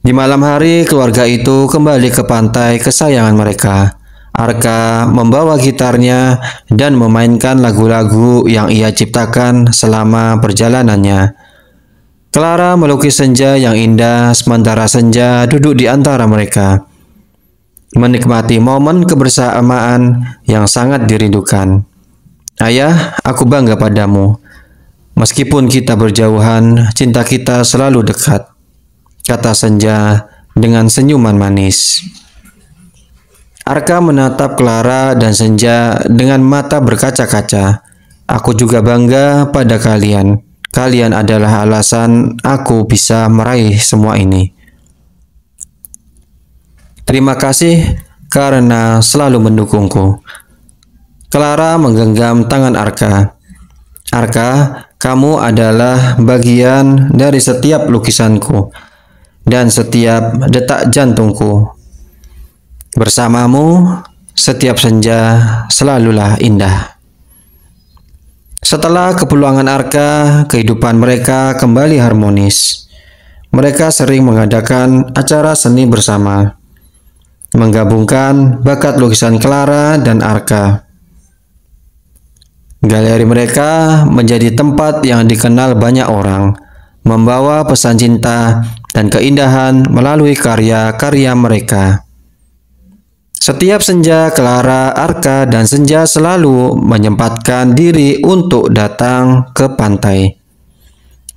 Di malam hari, keluarga itu kembali ke pantai kesayangan mereka. Arka membawa gitarnya dan memainkan lagu-lagu yang ia ciptakan selama perjalanannya. Clara melukis senja yang indah sementara senja duduk di antara mereka. Menikmati momen kebersamaan yang sangat dirindukan. Ayah, aku bangga padamu. Meskipun kita berjauhan, cinta kita selalu dekat, kata senja dengan senyuman manis. Arka menatap Clara dan Senja dengan mata berkaca-kaca. Aku juga bangga pada kalian. Kalian adalah alasan aku bisa meraih semua ini. Terima kasih karena selalu mendukungku. Clara menggenggam tangan Arka. Arka, kamu adalah bagian dari setiap lukisanku dan setiap detak jantungku Bersamamu setiap senja selalulah indah. Setelah kepulangan Arka, kehidupan mereka kembali harmonis. Mereka sering mengadakan acara seni bersama, menggabungkan bakat lukisan Clara dan Arka. Galeri mereka menjadi tempat yang dikenal banyak orang, membawa pesan cinta dan keindahan melalui karya-karya mereka. Setiap senja, Clara, Arka, dan Senja selalu menyempatkan diri untuk datang ke pantai,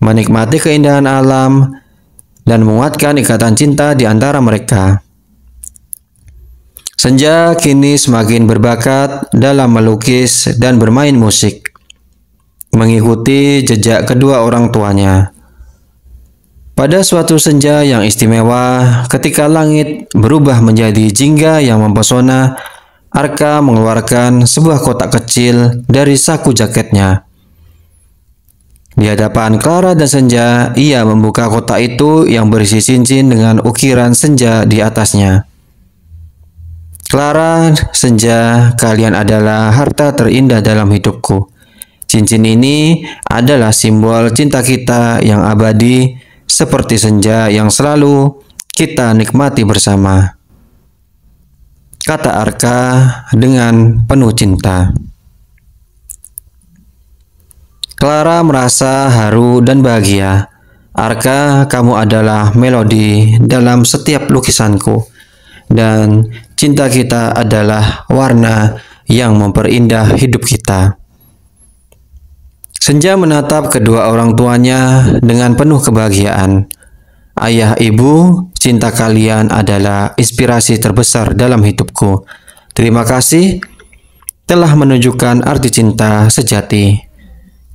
menikmati keindahan alam, dan menguatkan ikatan cinta di antara mereka. Senja kini semakin berbakat dalam melukis dan bermain musik, mengikuti jejak kedua orang tuanya. Pada suatu senja yang istimewa, ketika langit berubah menjadi jingga yang mempesona, Arka mengeluarkan sebuah kotak kecil dari saku jaketnya. Di hadapan Clara dan Senja, ia membuka kotak itu yang berisi cincin dengan ukiran senja di atasnya. Clara, Senja, kalian adalah harta terindah dalam hidupku. Cincin ini adalah simbol cinta kita yang abadi seperti senja yang selalu kita nikmati bersama. Kata Arka dengan penuh cinta. Clara merasa haru dan bahagia. Arka, kamu adalah melodi dalam setiap lukisanku. Dan cinta kita adalah warna yang memperindah hidup kita. Senja menatap kedua orang tuanya dengan penuh kebahagiaan. Ayah ibu, cinta kalian adalah inspirasi terbesar dalam hidupku. Terima kasih telah menunjukkan arti cinta sejati.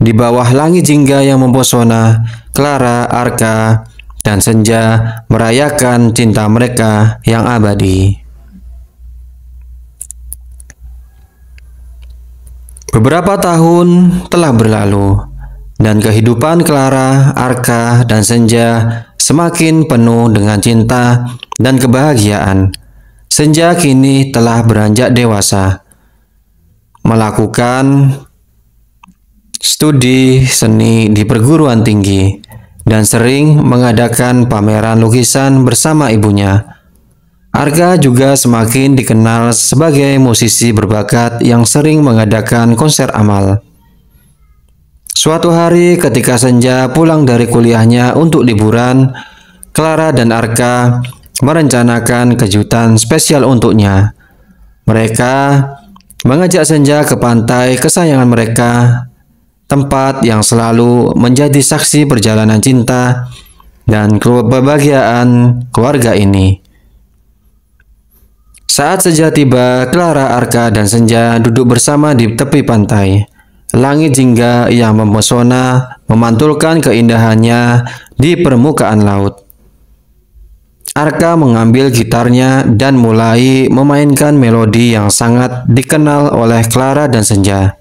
Di bawah langit jingga yang mempesona, Clara, Arka, dan Senja merayakan cinta mereka yang abadi. Beberapa tahun telah berlalu, dan kehidupan Clara, Arka, dan Senja semakin penuh dengan cinta dan kebahagiaan. Senja kini telah beranjak dewasa, melakukan studi seni di perguruan tinggi, dan sering mengadakan pameran lukisan bersama ibunya. Arga juga semakin dikenal sebagai musisi berbakat yang sering mengadakan konser amal. Suatu hari ketika Senja pulang dari kuliahnya untuk liburan, Clara dan Arka merencanakan kejutan spesial untuknya. Mereka mengajak Senja ke pantai kesayangan mereka, tempat yang selalu menjadi saksi perjalanan cinta dan kebahagiaan keluarga ini. Saat senja tiba, Clara, Arka, dan Senja duduk bersama di tepi pantai. Langit jingga yang memesona memantulkan keindahannya di permukaan laut. Arka mengambil gitarnya dan mulai memainkan melodi yang sangat dikenal oleh Clara dan Senja.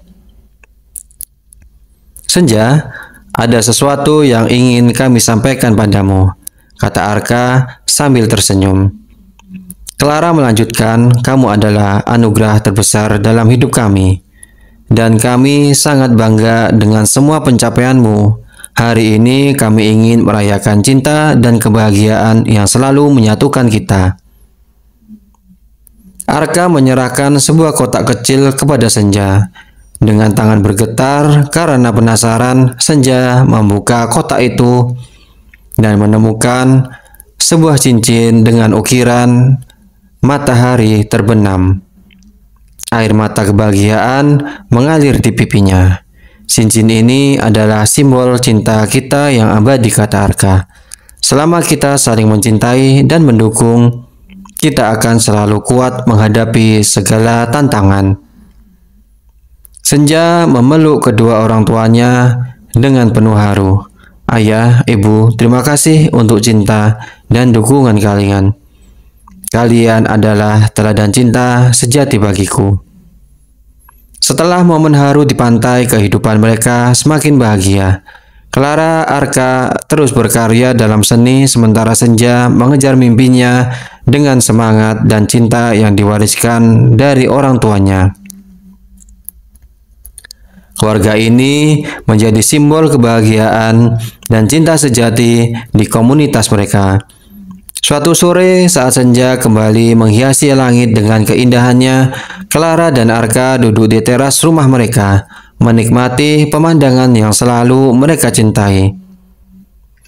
Senja, ada sesuatu yang ingin kami sampaikan padamu, kata Arka sambil tersenyum. Clara melanjutkan, kamu adalah anugerah terbesar dalam hidup kami. Dan kami sangat bangga dengan semua pencapaianmu. Hari ini kami ingin merayakan cinta dan kebahagiaan yang selalu menyatukan kita. Arka menyerahkan sebuah kotak kecil kepada Senja. Dengan tangan bergetar karena penasaran, Senja membuka kotak itu dan menemukan sebuah cincin dengan ukiran matahari terbenam. Air mata kebahagiaan mengalir di pipinya. Cincin ini adalah simbol cinta kita yang abadi kata Arka. Selama kita saling mencintai dan mendukung, kita akan selalu kuat menghadapi segala tantangan. Senja memeluk kedua orang tuanya dengan penuh haru. Ayah, ibu, terima kasih untuk cinta dan dukungan kalian. Kalian adalah teladan cinta sejati bagiku. Setelah momen haru di pantai, kehidupan mereka semakin bahagia. Clara Arka terus berkarya dalam seni sementara Senja mengejar mimpinya dengan semangat dan cinta yang diwariskan dari orang tuanya. Keluarga ini menjadi simbol kebahagiaan dan cinta sejati di komunitas mereka. Suatu sore saat senja kembali menghiasi langit dengan keindahannya, Clara dan Arka duduk di teras rumah mereka, menikmati pemandangan yang selalu mereka cintai.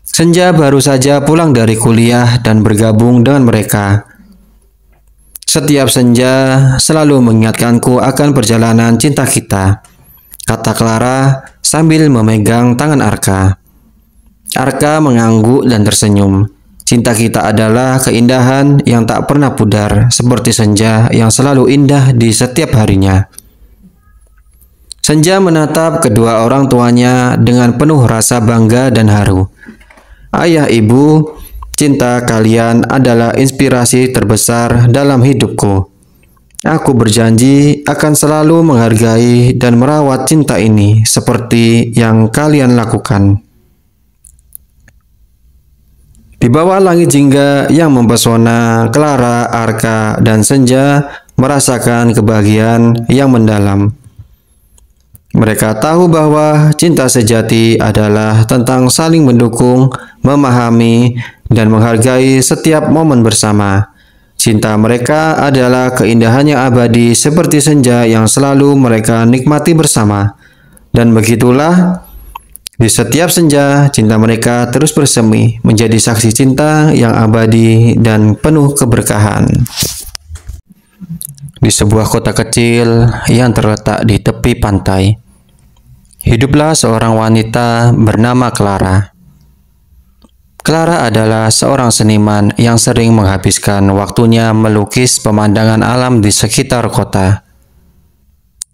Senja baru saja pulang dari kuliah dan bergabung dengan mereka. Setiap senja selalu mengingatkanku akan perjalanan cinta kita, kata Clara sambil memegang tangan Arka. Arka mengangguk dan tersenyum. Cinta kita adalah keindahan yang tak pernah pudar, seperti senja yang selalu indah di setiap harinya. Senja menatap kedua orang tuanya dengan penuh rasa bangga dan haru. Ayah ibu, cinta kalian adalah inspirasi terbesar dalam hidupku. Aku berjanji akan selalu menghargai dan merawat cinta ini seperti yang kalian lakukan. Di bawah langit jingga yang mempesona, Clara, Arka, dan Senja merasakan kebahagiaan yang mendalam. Mereka tahu bahwa cinta sejati adalah tentang saling mendukung, memahami, dan menghargai setiap momen bersama. Cinta mereka adalah keindahannya abadi seperti senja yang selalu mereka nikmati bersama. Dan begitulah di setiap senja, cinta mereka terus bersemi, menjadi saksi cinta yang abadi dan penuh keberkahan. Di sebuah kota kecil yang terletak di tepi pantai, hiduplah seorang wanita bernama Clara. Clara adalah seorang seniman yang sering menghabiskan waktunya melukis pemandangan alam di sekitar kota.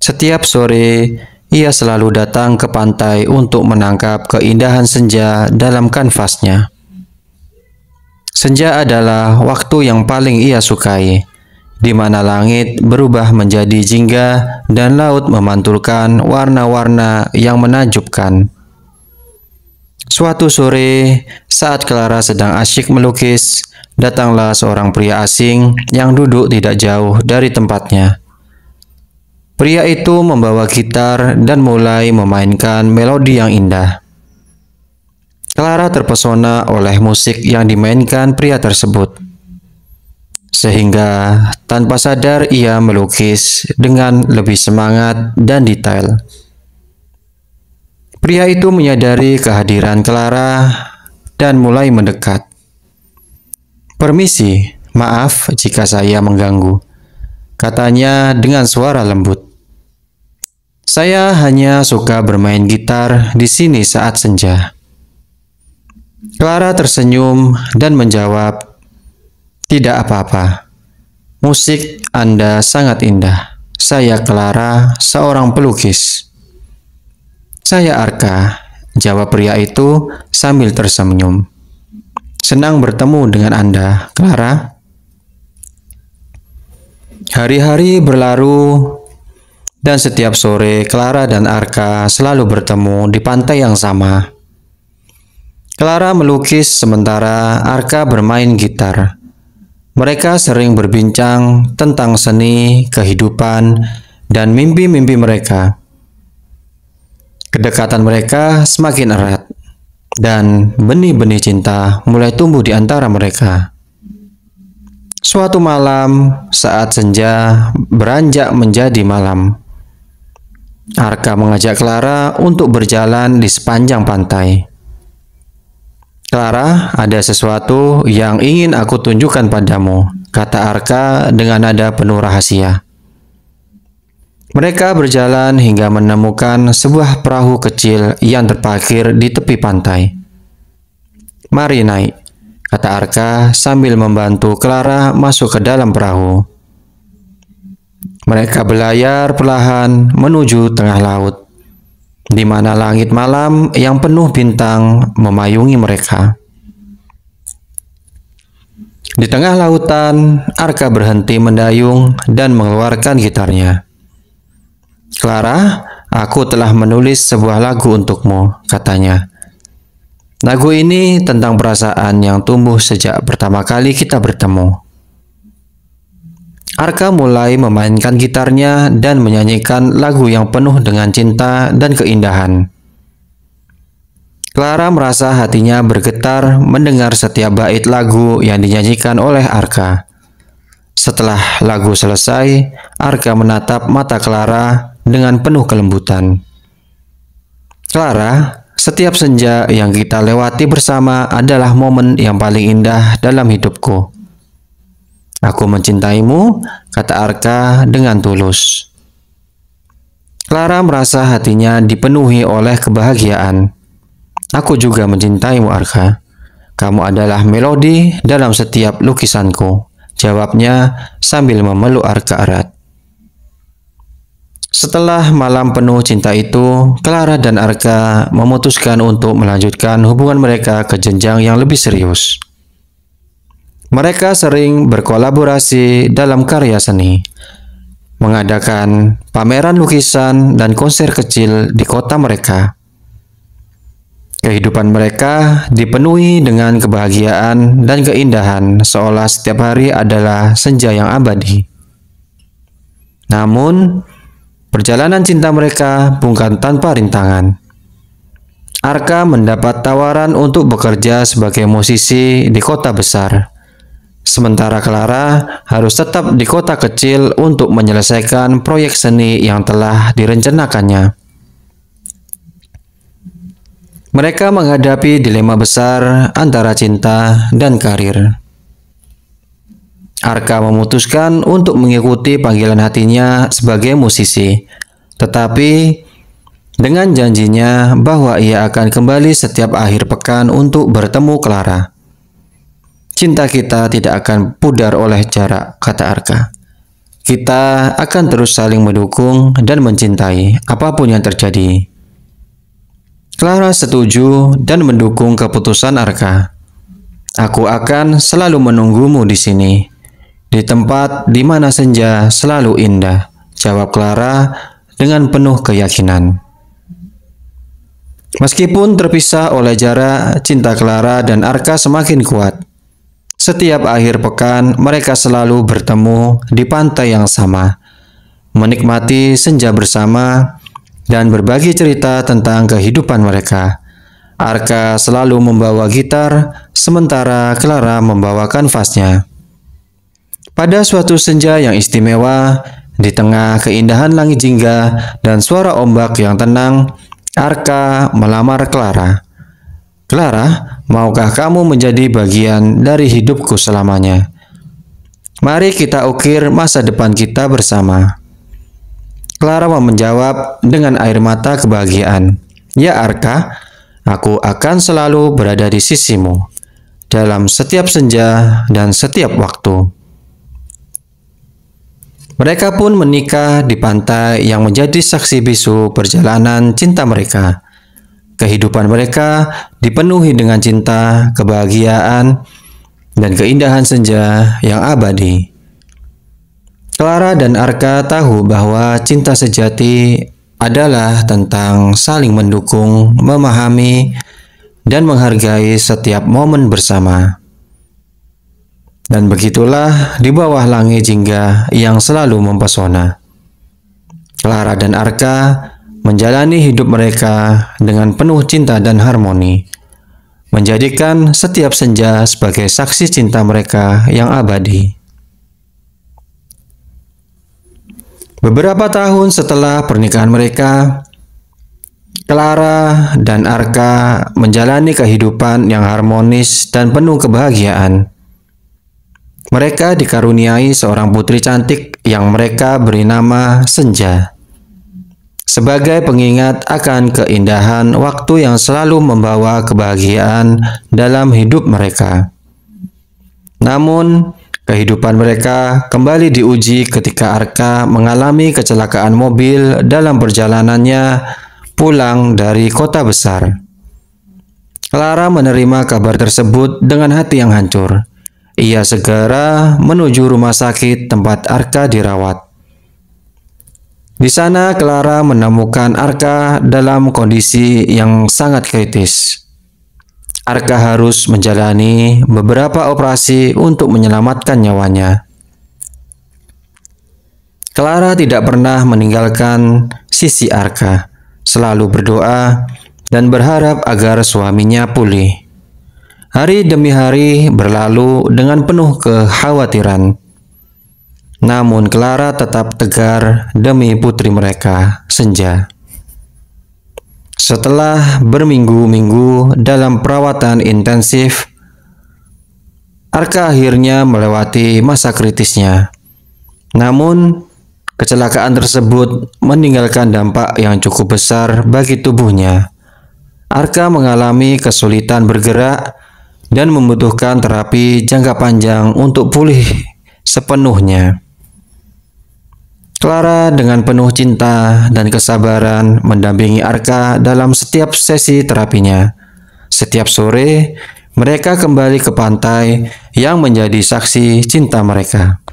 Setiap sore, ia selalu datang ke pantai untuk menangkap keindahan senja dalam kanvasnya. Senja adalah waktu yang paling ia sukai, di mana langit berubah menjadi jingga dan laut memantulkan warna-warna yang menajubkan. Suatu sore, saat Clara sedang asyik melukis, datanglah seorang pria asing yang duduk tidak jauh dari tempatnya. Pria itu membawa gitar dan mulai memainkan melodi yang indah. Clara terpesona oleh musik yang dimainkan pria tersebut. Sehingga tanpa sadar ia melukis dengan lebih semangat dan detail. Pria itu menyadari kehadiran Clara dan mulai mendekat. Permisi, maaf jika saya mengganggu katanya dengan suara lembut. Saya hanya suka bermain gitar di sini saat senja. Clara tersenyum dan menjawab, "Tidak apa-apa. Musik Anda sangat indah. Saya Clara, seorang pelukis." "Saya Arka," jawab pria itu sambil tersenyum. "Senang bertemu dengan Anda, Clara." Hari-hari berlalu dan setiap sore Clara dan Arka selalu bertemu di pantai yang sama. Clara melukis sementara Arka bermain gitar. Mereka sering berbincang tentang seni, kehidupan, dan mimpi-mimpi mereka. Kedekatan mereka semakin erat, dan benih-benih cinta mulai tumbuh di antara mereka. Suatu malam, saat senja beranjak menjadi malam, Arka mengajak Clara untuk berjalan di sepanjang pantai. Clara, ada sesuatu yang ingin aku tunjukkan padamu, kata Arka dengan nada penuh rahasia. Mereka berjalan hingga menemukan sebuah perahu kecil yang terparkir di tepi pantai. Mari naik, kata Arka sambil membantu Clara masuk ke dalam perahu. Mereka berlayar perlahan menuju tengah laut, di mana langit malam yang penuh bintang memayungi mereka. Di tengah lautan, Arka berhenti mendayung dan mengeluarkan gitarnya. Clara, aku telah menulis sebuah lagu untukmu, katanya. Lagu ini tentang perasaan yang tumbuh sejak pertama kali kita bertemu. Arka mulai memainkan gitarnya dan menyanyikan lagu yang penuh dengan cinta dan keindahan. Clara merasa hatinya bergetar mendengar setiap bait lagu yang dinyanyikan oleh Arka. Setelah lagu selesai, Arka menatap mata Clara dengan penuh kelembutan. Clara, setiap senja yang kita lewati bersama adalah momen yang paling indah dalam hidupku. Aku mencintaimu, kata Arka dengan tulus. Clara merasa hatinya dipenuhi oleh kebahagiaan. Aku juga mencintaimu, Arka. Kamu adalah melodi dalam setiap lukisanku, jawabnya sambil memeluk Arka erat. Setelah malam penuh cinta itu, Clara dan Arka memutuskan untuk melanjutkan hubungan mereka ke jenjang yang lebih serius. Mereka sering berkolaborasi dalam karya seni, mengadakan pameran lukisan dan konser kecil di kota mereka. Kehidupan mereka dipenuhi dengan kebahagiaan dan keindahan, seolah setiap hari adalah senja yang abadi. Namun, Perjalanan cinta mereka bukan tanpa rintangan. Arka mendapat tawaran untuk bekerja sebagai musisi di kota besar. Sementara Clara harus tetap di kota kecil untuk menyelesaikan proyek seni yang telah direncanakannya. Mereka menghadapi dilema besar antara cinta dan karir. Arka memutuskan untuk mengikuti panggilan hatinya sebagai musisi, tetapi dengan janjinya bahwa ia akan kembali setiap akhir pekan untuk bertemu Clara. Cinta kita tidak akan pudar oleh jarak, kata Arka. Kita akan terus saling mendukung dan mencintai apapun yang terjadi. Clara setuju dan mendukung keputusan Arka. Aku akan selalu menunggumu di sini, di tempat di mana senja selalu indah, jawab Clara dengan penuh keyakinan. Meskipun terpisah oleh jarak, cinta Clara dan Arka semakin kuat. Setiap akhir pekan, mereka selalu bertemu di pantai yang sama, menikmati senja bersama, dan berbagi cerita tentang kehidupan mereka. Arka selalu membawa gitar, sementara Clara membawakan vasnya. Pada suatu senja yang istimewa, di tengah keindahan langit jingga dan suara ombak yang tenang, Arka melamar Clara. Clara, maukah kamu menjadi bagian dari hidupku selamanya? Mari kita ukir masa depan kita bersama. Clara menjawab dengan air mata kebahagiaan. Ya Arka, aku akan selalu berada di sisimu dalam setiap senja dan setiap waktu. Mereka pun menikah di pantai yang menjadi saksi bisu perjalanan cinta mereka. Kehidupan mereka dipenuhi dengan cinta, kebahagiaan, dan keindahan senja yang abadi. Clara dan Arka tahu bahwa cinta sejati adalah tentang saling mendukung, memahami, dan menghargai setiap momen bersama. Dan begitulah di bawah langit jingga yang selalu mempesona. Clara dan Arka menjalani hidup mereka dengan penuh cinta dan harmoni, menjadikan setiap senja sebagai saksi cinta mereka yang abadi. Beberapa tahun setelah pernikahan mereka, Clara dan Arka menjalani kehidupan yang harmonis dan penuh kebahagiaan. Mereka dikaruniai seorang putri cantik yang mereka beri nama Senja. Sebagai pengingat akan keindahan waktu yang selalu membawa kebahagiaan dalam hidup mereka. Namun, kehidupan mereka kembali diuji ketika Arka mengalami kecelakaan mobil dalam perjalanannya pulang dari kota besar. Clara menerima kabar tersebut dengan hati yang hancur. Ia segera menuju rumah sakit tempat Arka dirawat. Di sana Clara menemukan Arka dalam kondisi yang sangat kritis. Arka harus menjalani beberapa operasi untuk menyelamatkan nyawanya. Clara tidak pernah meninggalkan sisi Arka, selalu berdoa dan berharap agar suaminya pulih. Hari demi hari berlalu dengan penuh kekhawatiran. Namun Clara tetap tegar demi putri mereka, Senja. Setelah berminggu-minggu dalam perawatan intensif, Arka akhirnya melewati masa kritisnya. Namun, kecelakaan tersebut meninggalkan dampak yang cukup besar bagi tubuhnya. Arka mengalami kesulitan bergerak dan membutuhkan terapi jangka panjang untuk pulih sepenuhnya. Clara dengan penuh cinta dan kesabaran mendampingi Arka dalam setiap sesi terapinya. Setiap sore, mereka kembali ke pantai yang menjadi saksi cinta mereka.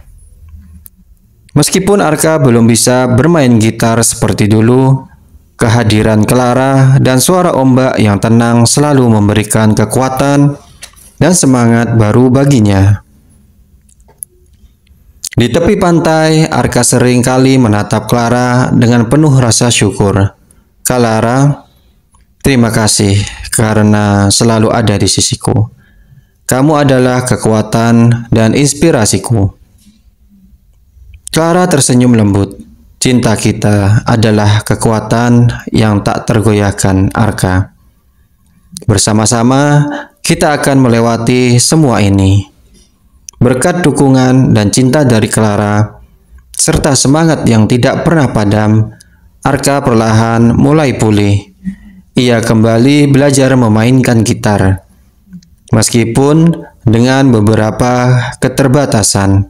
Meskipun Arka belum bisa bermain gitar seperti dulu, kehadiran Clara dan suara ombak yang tenang selalu memberikan kekuatan dan semangat baru baginya. Di tepi pantai, Arka sering kali menatap Clara dengan penuh rasa syukur. Clara, terima kasih karena selalu ada di sisiku. Kamu adalah kekuatan dan inspirasiku. Clara tersenyum lembut. Cinta kita adalah kekuatan yang tak tergoyahkan Arka. Bersama-sama, kita akan melewati semua ini. Berkat dukungan dan cinta dari Clara, serta semangat yang tidak pernah padam, Arka perlahan mulai pulih. Ia kembali belajar memainkan gitar, meskipun dengan beberapa keterbatasan.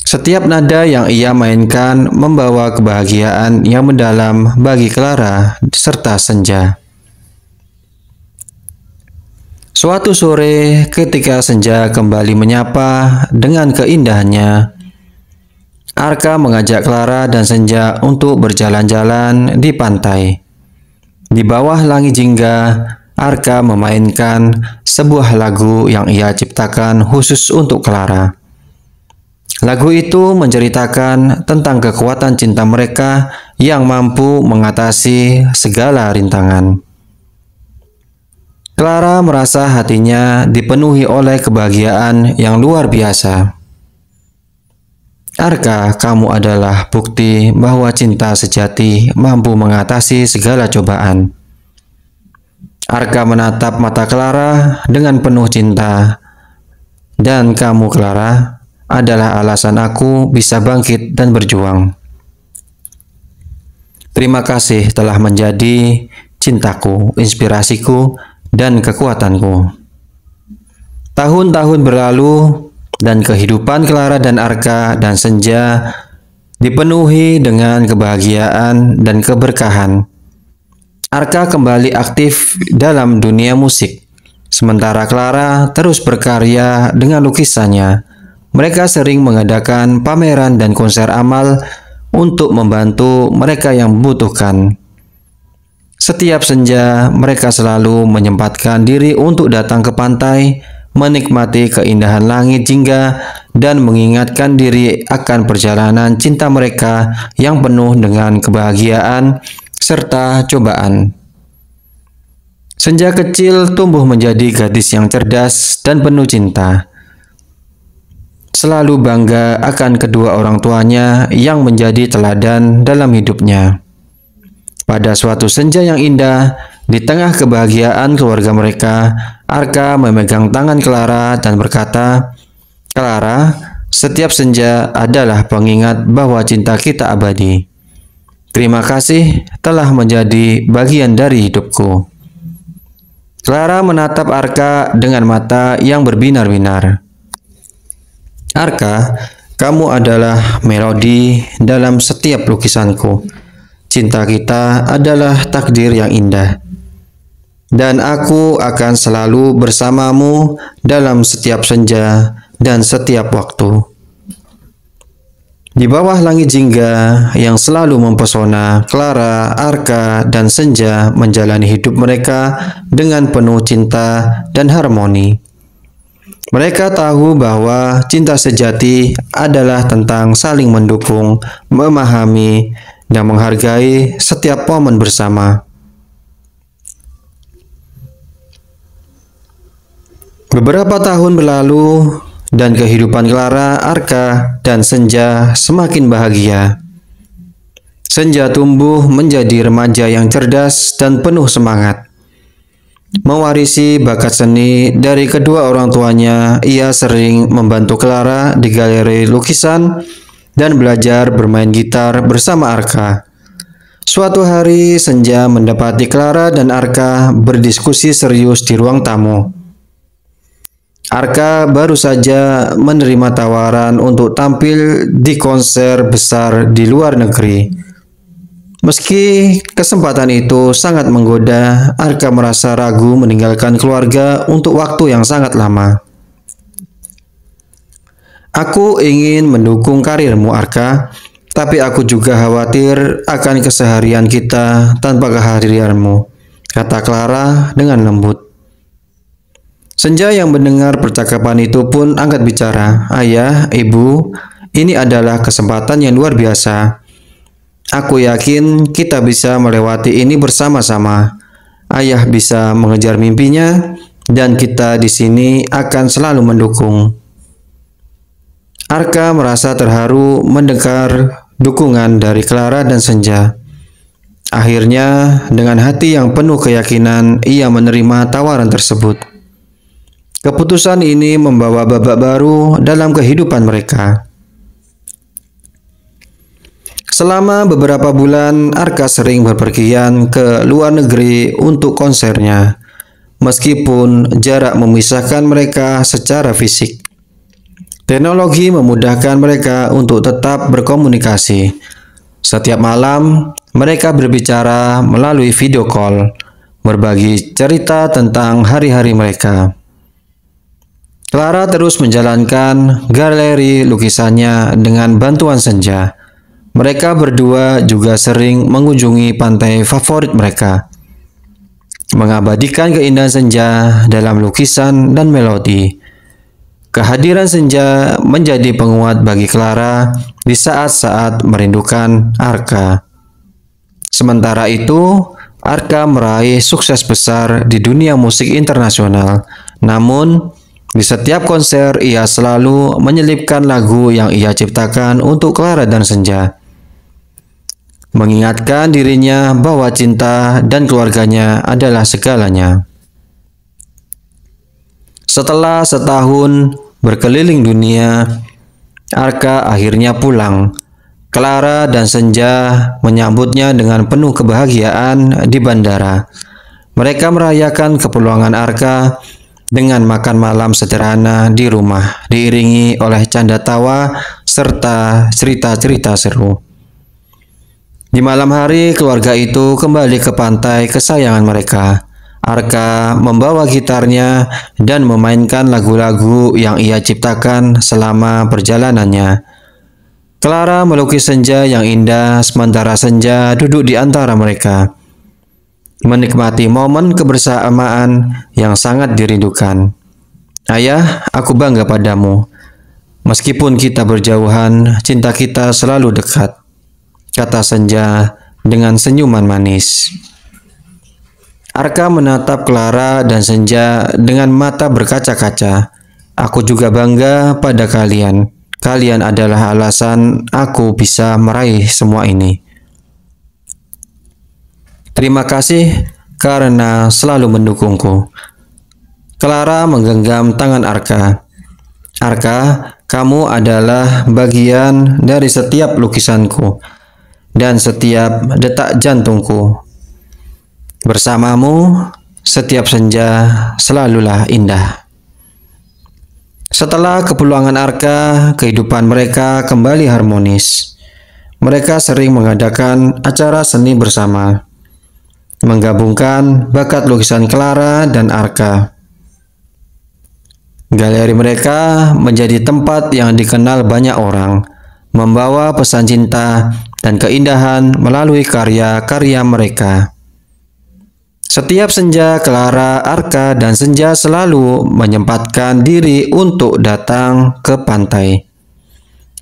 Setiap nada yang ia mainkan membawa kebahagiaan yang mendalam bagi Clara serta Senja. Suatu sore, ketika senja kembali menyapa dengan keindahannya, Arka mengajak Clara dan Senja untuk berjalan-jalan di pantai. Di bawah langit jingga, Arka memainkan sebuah lagu yang ia ciptakan khusus untuk Clara. Lagu itu menceritakan tentang kekuatan cinta mereka yang mampu mengatasi segala rintangan. Clara merasa hatinya dipenuhi oleh kebahagiaan yang luar biasa. Arka, kamu adalah bukti bahwa cinta sejati mampu mengatasi segala cobaan. Arka menatap mata Clara dengan penuh cinta. Dan kamu Clara adalah alasan aku bisa bangkit dan berjuang. Terima kasih telah menjadi cintaku, inspirasiku, dan kekuatanku. Tahun-tahun berlalu dan kehidupan Clara dan Arka dan Senja dipenuhi dengan kebahagiaan dan keberkahan. Arka kembali aktif dalam dunia musik, sementara Clara terus berkarya dengan lukisannya. Mereka sering mengadakan pameran dan konser amal untuk membantu mereka yang membutuhkan. Setiap senja, mereka selalu menyempatkan diri untuk datang ke pantai, menikmati keindahan langit jingga, dan mengingatkan diri akan perjalanan cinta mereka yang penuh dengan kebahagiaan serta cobaan. Senja kecil tumbuh menjadi gadis yang cerdas dan penuh cinta selalu bangga akan kedua orang tuanya yang menjadi teladan dalam hidupnya. Pada suatu senja yang indah, di tengah kebahagiaan keluarga mereka, Arka memegang tangan Clara dan berkata, Clara, setiap senja adalah pengingat bahwa cinta kita abadi. Terima kasih telah menjadi bagian dari hidupku. Clara menatap Arka dengan mata yang berbinar-binar. Arka, kamu adalah melodi dalam setiap lukisanku. Cinta kita adalah takdir yang indah. Dan aku akan selalu bersamamu dalam setiap senja dan setiap waktu. Di bawah langit jingga yang selalu mempesona, Clara, Arka, dan Senja menjalani hidup mereka dengan penuh cinta dan harmoni. Mereka tahu bahwa cinta sejati adalah tentang saling mendukung, memahami, yang menghargai setiap momen bersama. Beberapa tahun berlalu dan kehidupan Clara, Arka, dan Senja semakin bahagia. Senja tumbuh menjadi remaja yang cerdas dan penuh semangat. Mewarisi bakat seni dari kedua orang tuanya, ia sering membantu Clara di galeri lukisan dan belajar bermain gitar bersama Arka. Suatu hari, Senja mendapati Clara dan Arka berdiskusi serius di ruang tamu. Arka baru saja menerima tawaran untuk tampil di konser besar di luar negeri. Meski kesempatan itu sangat menggoda, Arka merasa ragu meninggalkan keluarga untuk waktu yang sangat lama. Aku ingin mendukung karirmu Arka, tapi aku juga khawatir akan keseharian kita tanpa kehadiranmu, kata Clara dengan lembut. Senja yang mendengar percakapan itu pun angkat bicara, ayah, ibu, ini adalah kesempatan yang luar biasa. Aku yakin kita bisa melewati ini bersama-sama. Ayah bisa mengejar mimpinya, dan kita di sini akan selalu mendukung. Arka merasa terharu mendengar dukungan dari Clara dan Senja. Akhirnya, dengan hati yang penuh keyakinan, ia menerima tawaran tersebut. Keputusan ini membawa babak baru dalam kehidupan mereka. Selama beberapa bulan, Arka sering berpergian ke luar negeri untuk konsernya, meskipun jarak memisahkan mereka secara fisik. Teknologi memudahkan mereka untuk tetap berkomunikasi. Setiap malam, mereka berbicara melalui video call, berbagi cerita tentang hari-hari mereka. Clara terus menjalankan galeri lukisannya dengan bantuan senja. Mereka berdua juga sering mengunjungi pantai favorit mereka, mengabadikan keindahan senja dalam lukisan dan melodi. Kehadiran senja menjadi penguat bagi Clara di saat-saat merindukan Arka. Sementara itu, Arka meraih sukses besar di dunia musik internasional. Namun, di setiap konser ia selalu menyelipkan lagu yang ia ciptakan untuk Clara dan Senja. Mengingatkan dirinya bahwa cinta dan keluarganya adalah segalanya. Setelah setahun berkeliling dunia, Arka akhirnya pulang. Clara dan Senja menyambutnya dengan penuh kebahagiaan di bandara. Mereka merayakan kepulangan Arka dengan makan malam sederhana di rumah, diiringi oleh canda tawa serta cerita-cerita seru. Di malam hari, keluarga itu kembali ke pantai kesayangan mereka. Arka membawa gitarnya dan memainkan lagu-lagu yang ia ciptakan selama perjalanannya. Clara melukis senja yang indah sementara senja duduk di antara mereka. Menikmati momen kebersamaan yang sangat dirindukan. Ayah, aku bangga padamu. Meskipun kita berjauhan, cinta kita selalu dekat. Kata senja dengan senyuman manis. Arka menatap Clara dan Senja dengan mata berkaca-kaca. Aku juga bangga pada kalian. Kalian adalah alasan aku bisa meraih semua ini. Terima kasih karena selalu mendukungku. Clara menggenggam tangan Arka. Arka, kamu adalah bagian dari setiap lukisanku dan setiap detak jantungku. Bersamamu setiap senja selalulah indah. Setelah kepulangan Arka, kehidupan mereka kembali harmonis. Mereka sering mengadakan acara seni bersama, menggabungkan bakat lukisan Clara dan Arka. Galeri mereka menjadi tempat yang dikenal banyak orang, membawa pesan cinta dan keindahan melalui karya-karya mereka. Setiap senja, Clara, Arka, dan Senja selalu menyempatkan diri untuk datang ke pantai,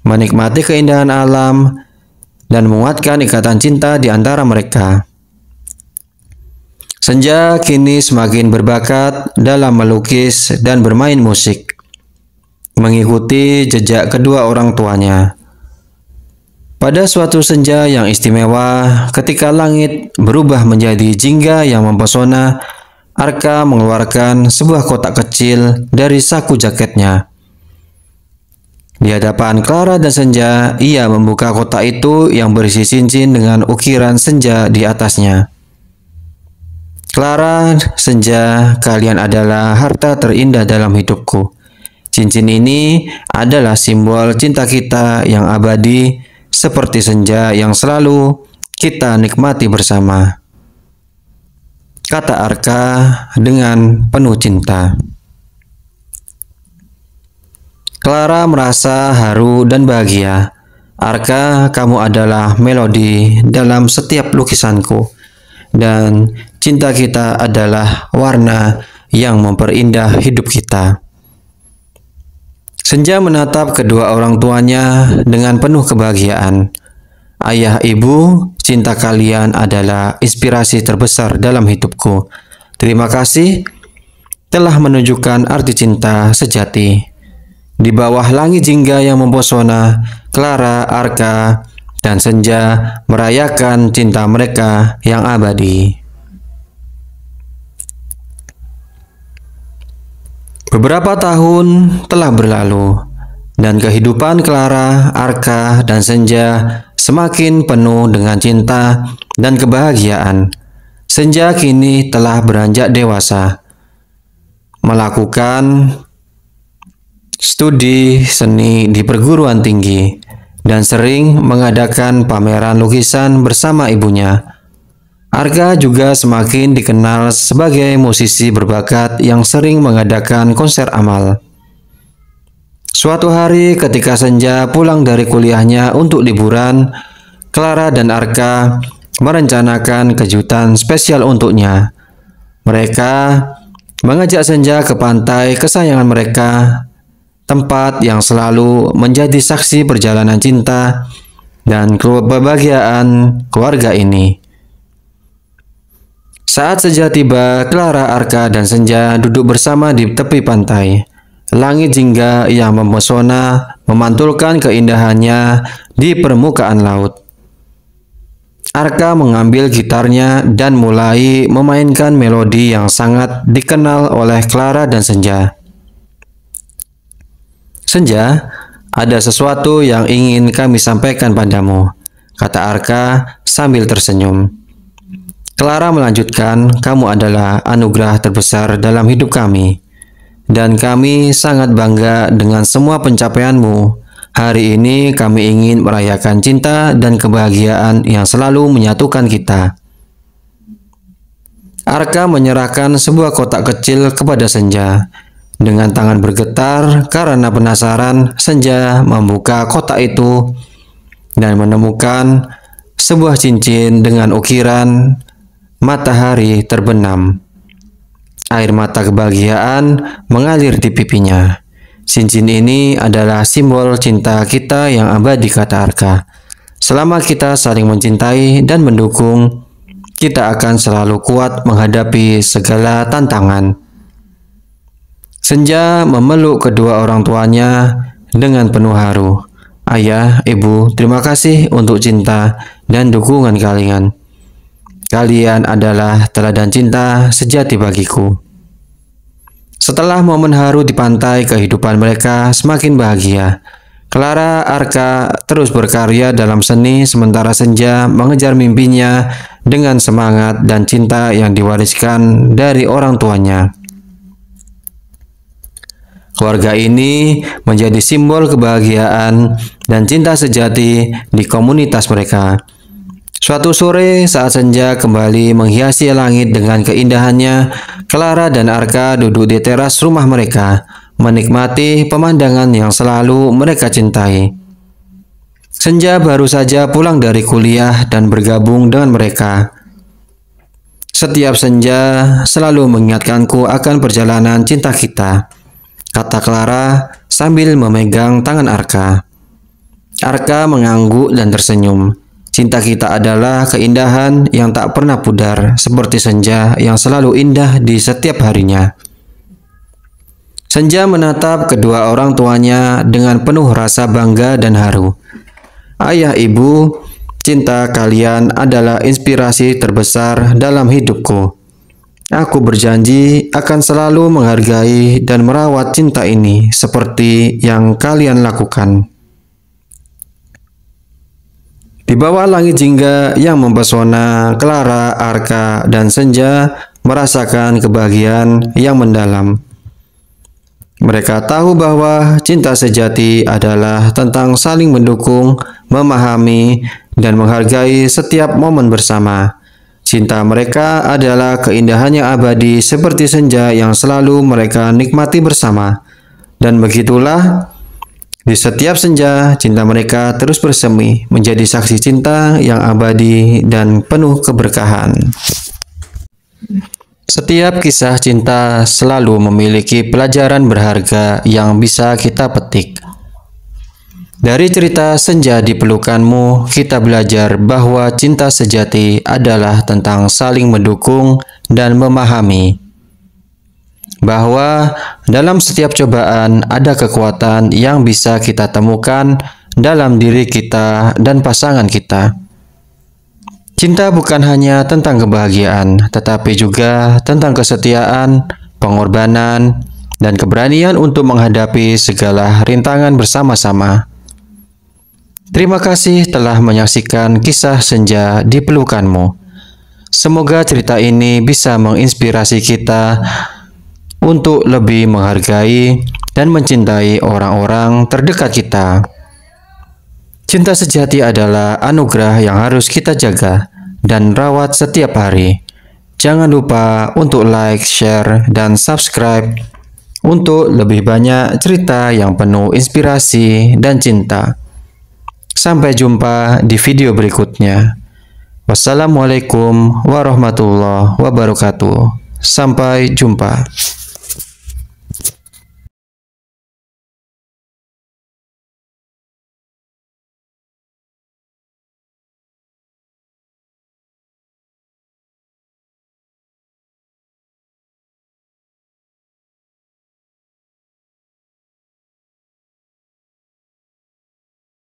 menikmati keindahan alam, dan menguatkan ikatan cinta di antara mereka. Senja kini semakin berbakat dalam melukis dan bermain musik, mengikuti jejak kedua orang tuanya. Pada suatu senja yang istimewa, ketika langit berubah menjadi jingga yang mempesona, Arka mengeluarkan sebuah kotak kecil dari saku jaketnya. Di hadapan Clara dan Senja, ia membuka kotak itu yang berisi cincin dengan ukiran senja di atasnya. Clara, Senja, kalian adalah harta terindah dalam hidupku. Cincin ini adalah simbol cinta kita yang abadi seperti senja yang selalu kita nikmati bersama. Kata Arka dengan penuh cinta. Clara merasa haru dan bahagia. Arka, kamu adalah melodi dalam setiap lukisanku, dan cinta kita adalah warna yang memperindah hidup kita. Senja menatap kedua orang tuanya dengan penuh kebahagiaan. Ayah ibu, cinta kalian adalah inspirasi terbesar dalam hidupku. Terima kasih telah menunjukkan arti cinta sejati. Di bawah langit jingga yang mempesona, Clara, Arka, dan Senja merayakan cinta mereka yang abadi. Beberapa tahun telah berlalu, dan kehidupan Clara, Arka, dan Senja semakin penuh dengan cinta dan kebahagiaan. Senja kini telah beranjak dewasa, melakukan studi seni di perguruan tinggi, dan sering mengadakan pameran lukisan bersama ibunya. Arga juga semakin dikenal sebagai musisi berbakat yang sering mengadakan konser amal. Suatu hari ketika Senja pulang dari kuliahnya untuk liburan, Clara dan Arka merencanakan kejutan spesial untuknya. Mereka mengajak Senja ke pantai kesayangan mereka, tempat yang selalu menjadi saksi perjalanan cinta dan kebahagiaan keluarga ini. Saat senja tiba, Clara, Arka, dan Senja duduk bersama di tepi pantai. Langit jingga yang memesona memantulkan keindahannya di permukaan laut. Arka mengambil gitarnya dan mulai memainkan melodi yang sangat dikenal oleh Clara dan Senja. Senja, ada sesuatu yang ingin kami sampaikan padamu, kata Arka sambil tersenyum. Clara melanjutkan, kamu adalah anugerah terbesar dalam hidup kami. Dan kami sangat bangga dengan semua pencapaianmu. Hari ini kami ingin merayakan cinta dan kebahagiaan yang selalu menyatukan kita. Arka menyerahkan sebuah kotak kecil kepada Senja. Dengan tangan bergetar karena penasaran, Senja membuka kotak itu dan menemukan sebuah cincin dengan ukiran matahari terbenam. Air mata kebahagiaan mengalir di pipinya. Cincin ini adalah simbol cinta kita yang abadi kata Arka. Selama kita saling mencintai dan mendukung, kita akan selalu kuat menghadapi segala tantangan. Senja memeluk kedua orang tuanya dengan penuh haru. Ayah, ibu, terima kasih untuk cinta dan dukungan kalian. Kalian adalah teladan cinta sejati bagiku. Setelah momen haru di pantai, kehidupan mereka semakin bahagia. Clara Arka terus berkarya dalam seni sementara Senja mengejar mimpinya dengan semangat dan cinta yang diwariskan dari orang tuanya. Keluarga ini menjadi simbol kebahagiaan dan cinta sejati di komunitas mereka. Suatu sore saat senja kembali menghiasi langit dengan keindahannya, Clara dan Arka duduk di teras rumah mereka, menikmati pemandangan yang selalu mereka cintai. Senja baru saja pulang dari kuliah dan bergabung dengan mereka. Setiap senja selalu mengingatkanku akan perjalanan cinta kita, kata Clara sambil memegang tangan Arka. Arka mengangguk dan tersenyum. Cinta kita adalah keindahan yang tak pernah pudar, seperti senja yang selalu indah di setiap harinya. Senja menatap kedua orang tuanya dengan penuh rasa bangga dan haru. Ayah ibu, cinta kalian adalah inspirasi terbesar dalam hidupku. Aku berjanji akan selalu menghargai dan merawat cinta ini seperti yang kalian lakukan. Di bawah langit jingga yang mempesona, Clara, Arka, dan Senja merasakan kebahagiaan yang mendalam. Mereka tahu bahwa cinta sejati adalah tentang saling mendukung, memahami, dan menghargai setiap momen bersama. Cinta mereka adalah keindahannya abadi seperti senja yang selalu mereka nikmati bersama. Dan begitulah di setiap senja, cinta mereka terus bersemi, menjadi saksi cinta yang abadi dan penuh keberkahan. Setiap kisah cinta selalu memiliki pelajaran berharga yang bisa kita petik. Dari cerita senja di pelukanmu, kita belajar bahwa cinta sejati adalah tentang saling mendukung dan memahami bahwa dalam setiap cobaan ada kekuatan yang bisa kita temukan dalam diri kita dan pasangan kita. Cinta bukan hanya tentang kebahagiaan, tetapi juga tentang kesetiaan, pengorbanan, dan keberanian untuk menghadapi segala rintangan bersama-sama. Terima kasih telah menyaksikan kisah senja di pelukanmu. Semoga cerita ini bisa menginspirasi kita untuk lebih menghargai dan mencintai orang-orang terdekat kita. Cinta sejati adalah anugerah yang harus kita jaga dan rawat setiap hari. Jangan lupa untuk like, share, dan subscribe untuk lebih banyak cerita yang penuh inspirasi dan cinta. Sampai jumpa di video berikutnya. Wassalamualaikum warahmatullahi wabarakatuh. Sampai jumpa.